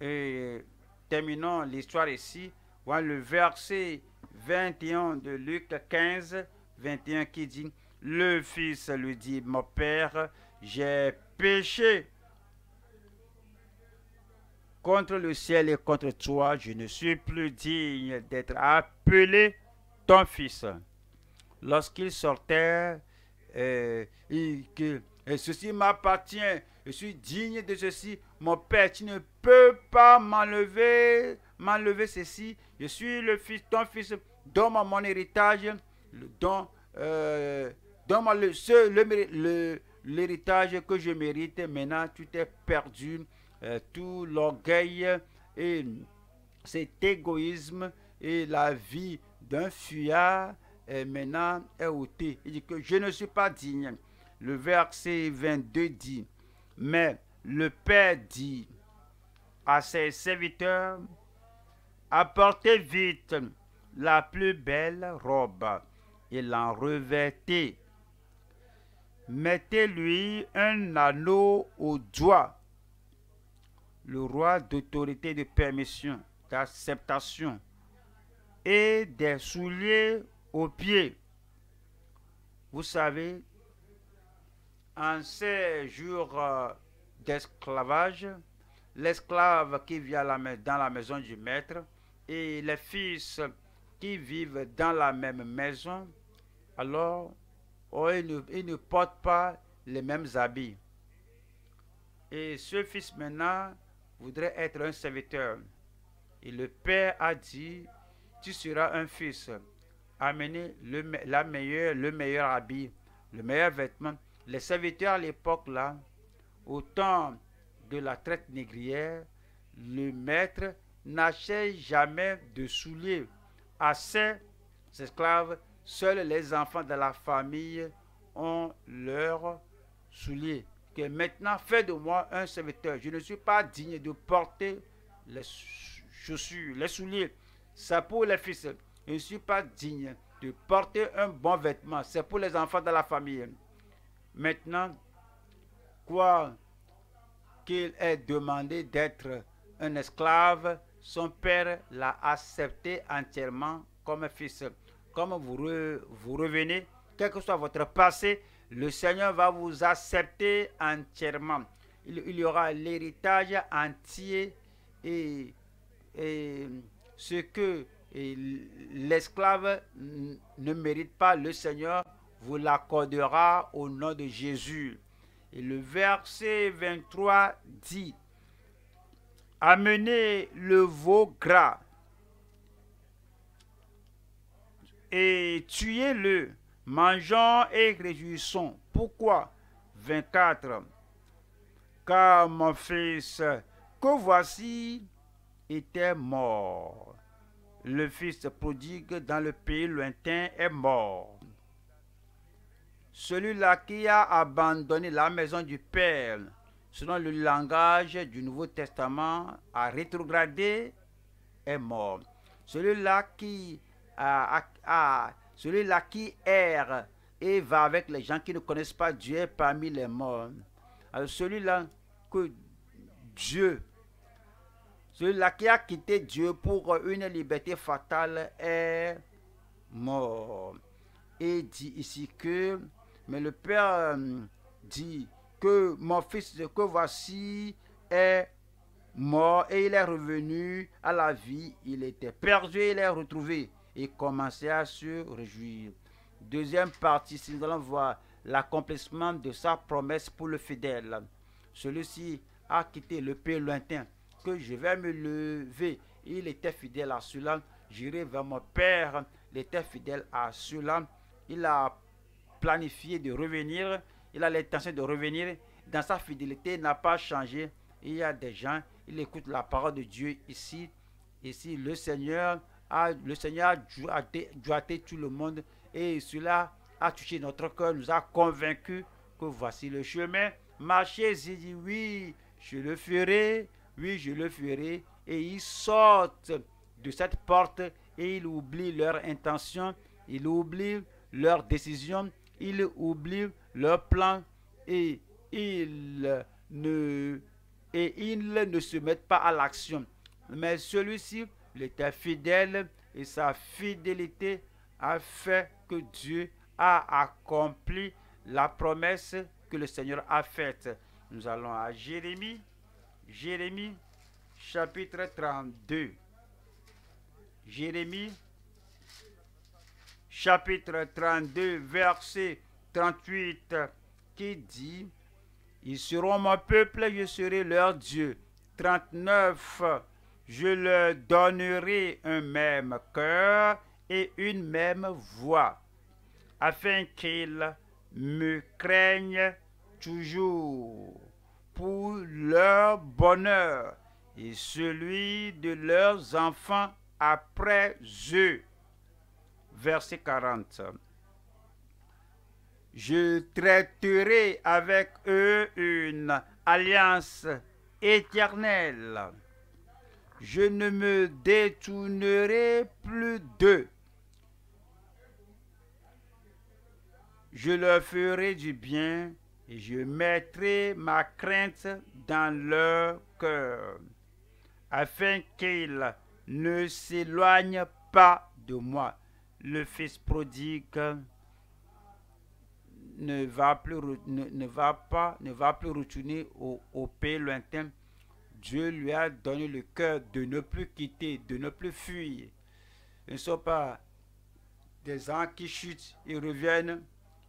Et terminons l'histoire ici. Voilà le verset 21 de Luc 15, 21 qui dit, le Fils lui dit, mon Père, j'ai péché contre le ciel et contre toi, je ne suis plus digne d'être appelé ton fils. Lorsqu'il sortait, euh, et que ceci m'appartient, je suis digne de ceci. Mon père, tu ne peux pas m'enlever, m'enlever ceci. Je suis le fils, ton fils, donne-moi mon héritage, euh, donne-moi euh, l'héritage que je mérite. Maintenant, tu t'es perdu euh, tout l'orgueil et cet égoïsme et la vie d'un fuyard est euh, maintenant est ôtée. Il dit que je ne suis pas digne. Le verset 22 dit, mais le Père dit à ses serviteurs, apportez vite la plus belle robe et l'en revêtez. Mettez-lui un anneau au doigt le roi d'autorité de permission, d'acceptation et des souliers aux pieds. Vous savez, en ces jours euh, d'esclavage, l'esclave qui vit dans la maison du maître et les fils qui vivent dans la même maison, alors oh, ne, ils ne portent pas les mêmes habits. Et ce fils maintenant voudrait être un serviteur. Et le Père a dit, tu seras un fils. Amenez le, la meilleure, le meilleur habit, le meilleur vêtement. Les serviteurs à l'époque, là, au temps de la traite négrière, le maître n'achète jamais de souliers à ses esclaves. Seuls les enfants de la famille ont leurs souliers que maintenant fais de moi un serviteur. Je ne suis pas digne de porter les chaussures, les souliers, c'est pour les fils. Je ne suis pas digne de porter un bon vêtement, c'est pour les enfants de la famille. Maintenant, quoi qu'il ait demandé d'être un esclave, son père l'a accepté entièrement comme fils. Comme vous, vous revenez, quel que soit votre passé, le Seigneur va vous accepter entièrement. Il, y aura l'héritage entier et, et, ce que l'esclave ne mérite pas, le Seigneur vous l'accordera au nom de Jésus. Et le verset 23 dit, Amenez le veau gras et tuez-le Mangeons et réjouissons. Pourquoi 24. Car mon fils, que voici, était mort. Le fils prodigue dans le pays lointain est mort. Celui-là qui a abandonné la maison du Père, selon le langage du Nouveau Testament, a rétrogradé, est mort. Celui-là qui a, a celui-là qui erre et va avec les gens qui ne connaissent pas Dieu parmi les morts. Celui-là que Dieu, celui-là qui a quitté Dieu pour une liberté fatale est mort. Et dit ici que, mais le Père euh, dit que mon fils, que voici, est mort et il est revenu à la vie. Il était perdu et il est retrouvé et commencer à se réjouir. Deuxième partie, si nous allons voir l'accomplissement de sa promesse pour le fidèle. Celui-ci a quitté le pays lointain, que je vais me lever. Il était fidèle à cela. J'irai vers mon Père. Il était fidèle à cela. Il a planifié de revenir. Il a l'intention de revenir. Dans sa fidélité, n'a pas changé. Il y a des gens, il écoute la parole de Dieu ici. Ici, le Seigneur ah, le Seigneur a doigté tout le monde et cela a touché notre cœur, nous a convaincus que voici le chemin. Marchez, et dit oui, je le ferai, oui, je le ferai. Et ils sortent de cette porte et ils oublient leur intention, ils oublient leur décision, ils oublient leur plan et ne, et ils ne se mettent pas à l'action. Mais celui-ci il était fidèle et sa fidélité a fait que Dieu a accompli la promesse que le Seigneur a faite. Nous allons à Jérémie, Jérémie chapitre 32. Jérémie chapitre 32 verset 38 qui dit, Ils seront mon peuple, je serai leur Dieu. 39 je leur donnerai un même cœur et une même voix, afin qu'ils me craignent toujours pour leur bonheur et celui de leurs enfants après eux. Verset 40. Je traiterai avec eux une alliance éternelle je ne me détournerai plus d'eux. Je leur ferai du bien et je mettrai ma crainte dans leur cœur, afin qu'ils ne s'éloignent pas de moi. Le fils prodigue ne va, plus, ne, va, pas, ne va plus retourner au, au pays lointain Dieu lui a donné le cœur de ne plus quitter, de ne plus fuir. Ils ne sont pas des gens qui chutent, ils reviennent,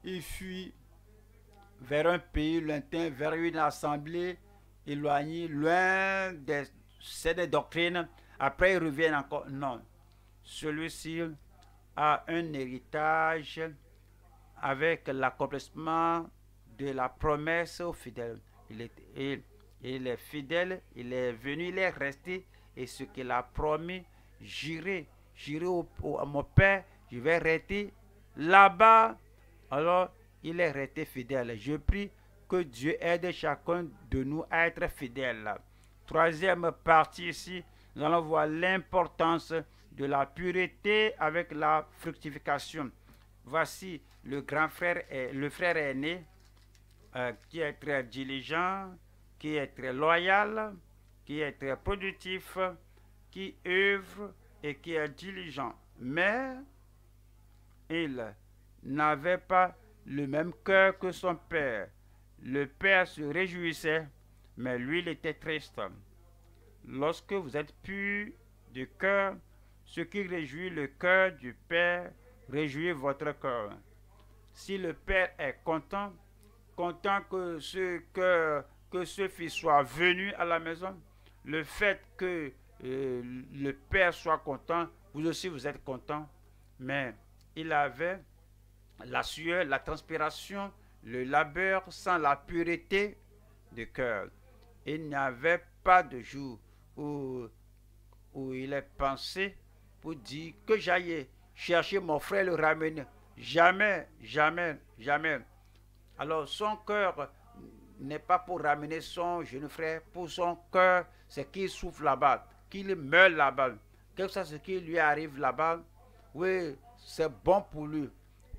ils fuient vers un pays lointain, vers une assemblée éloignée, loin de cette doctrine. Après, ils reviennent encore. Non. Celui-ci a un héritage avec l'accomplissement de la promesse aux fidèles. Il est, il est fidèle, il est venu, il est resté. Et ce qu'il a promis, j'irai, j'irai à mon Père, je vais rester là-bas. Alors, il est resté fidèle. Je prie que Dieu aide chacun de nous à être fidèle. Troisième partie ici, nous allons voir l'importance de la pureté avec la fructification. Voici le grand frère, le frère aîné, euh, qui est très diligent, qui est très loyal, qui est très productif, qui œuvre et qui est diligent. Mais il n'avait pas le même cœur que son père. Le père se réjouissait, mais lui, il était triste. Lorsque vous êtes pur de cœur, ce qui réjouit le cœur du père réjouit votre cœur. Si le père est content, content que ce cœur que ce fils soit venu à la maison, le fait que euh, le père soit content, vous aussi vous êtes content, mais il avait la sueur, la transpiration, le labeur sans la pureté de cœur. Il n'avait pas de jour où, où il est pensé pour dire que j'allais chercher mon frère le ramener. Jamais, jamais, jamais. Alors son cœur n'est pas pour ramener son jeune frère, pour son cœur, c'est qu'il souffle là-bas, qu'il meurt là-bas. que ça ce qui lui arrive là-bas, oui, c'est bon pour lui.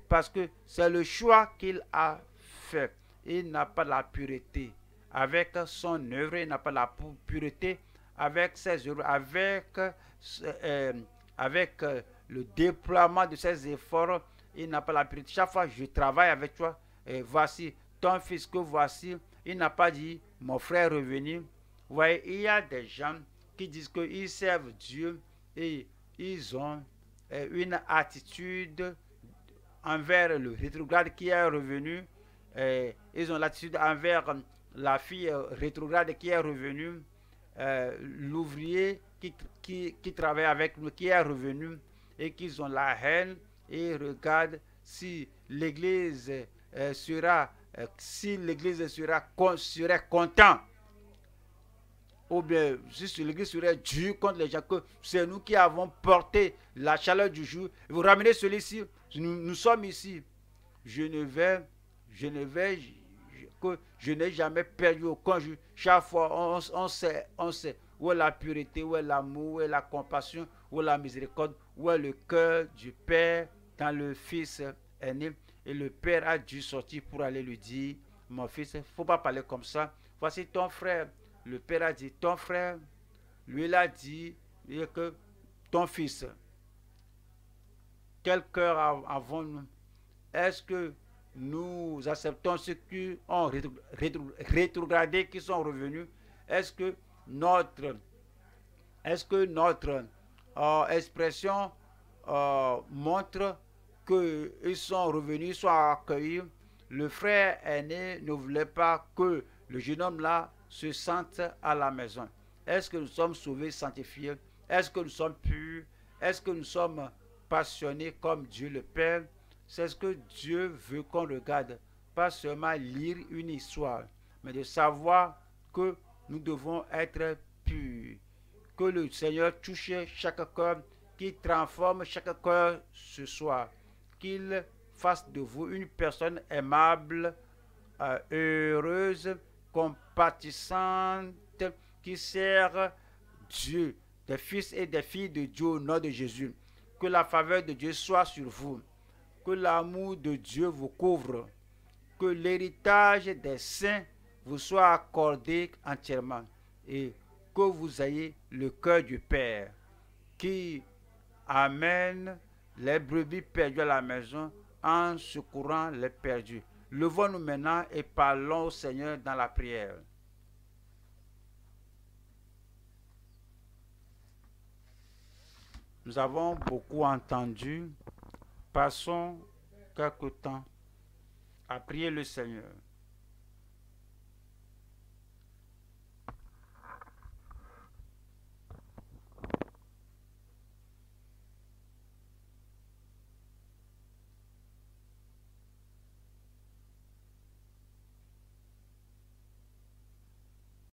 Parce que c'est le choix qu'il a fait. Il n'a pas la pureté. Avec son œuvre, il n'a pas la pureté. Avec ses avec, euh, avec euh, le déploiement de ses efforts, il n'a pas la pureté. Chaque fois, je travaille avec toi. Et voici, ton fils que voici, il n'a pas dit, mon frère est revenu. Vous voyez, il y a des gens qui disent qu'ils servent Dieu et ils ont euh, une attitude envers le rétrograde qui est revenu. Euh, ils ont l'attitude envers la fille euh, rétrograde qui est revenue, l'ouvrier qui, qui, travaille avec nous, qui est revenu, et qu'ils ont la haine et regardent si l'Église sera euh, si l'Église sera, serait content, ou bien si l'Église serait dure contre les gens, que c'est nous qui avons porté la chaleur du jour, vous ramenez celui-ci, nous, sommes ici. Je ne vais, je ne vais, que je n'ai jamais perdu aucun jour. Chaque fois, on, sait, on sait où est la pureté, où est l'amour, où est la compassion, où est la miséricorde, où est le cœur du Père dans le Fils né. Et le père a dû sortir pour aller lui dire, mon fils, il faut pas parler comme ça. Voici ton frère. Le père a dit, ton frère, lui, il a dit que ton fils, quel cœur avons nous Est-ce que nous acceptons ceux qui ont rétrogradé, qui sont revenus Est-ce que notre, est-ce que notre euh, expression euh, montre qu'ils sont revenus soient accueillis, le frère aîné ne voulait pas que le jeune homme-là se sente à la maison. Est-ce que nous sommes sauvés, sanctifiés Est-ce que nous sommes purs Est-ce que nous sommes passionnés comme Dieu le Père C'est ce que Dieu veut qu'on regarde. Pas seulement lire une histoire, mais de savoir que nous devons être purs. Que le Seigneur touche chaque cœur, qui transforme chaque cœur ce soir qu'il fasse de vous une personne aimable, euh, heureuse, compatissante, qui sert Dieu, des fils et des filles de Dieu au nom de Jésus. Que la faveur de Dieu soit sur vous. Que l'amour de Dieu vous couvre. Que l'héritage des saints vous soit accordé entièrement. Et que vous ayez le cœur du Père qui amène les brebis perdues à la maison en secourant les perdus. Levons-nous maintenant et parlons au Seigneur dans la prière. Nous avons beaucoup entendu. Passons quelque temps à prier le Seigneur.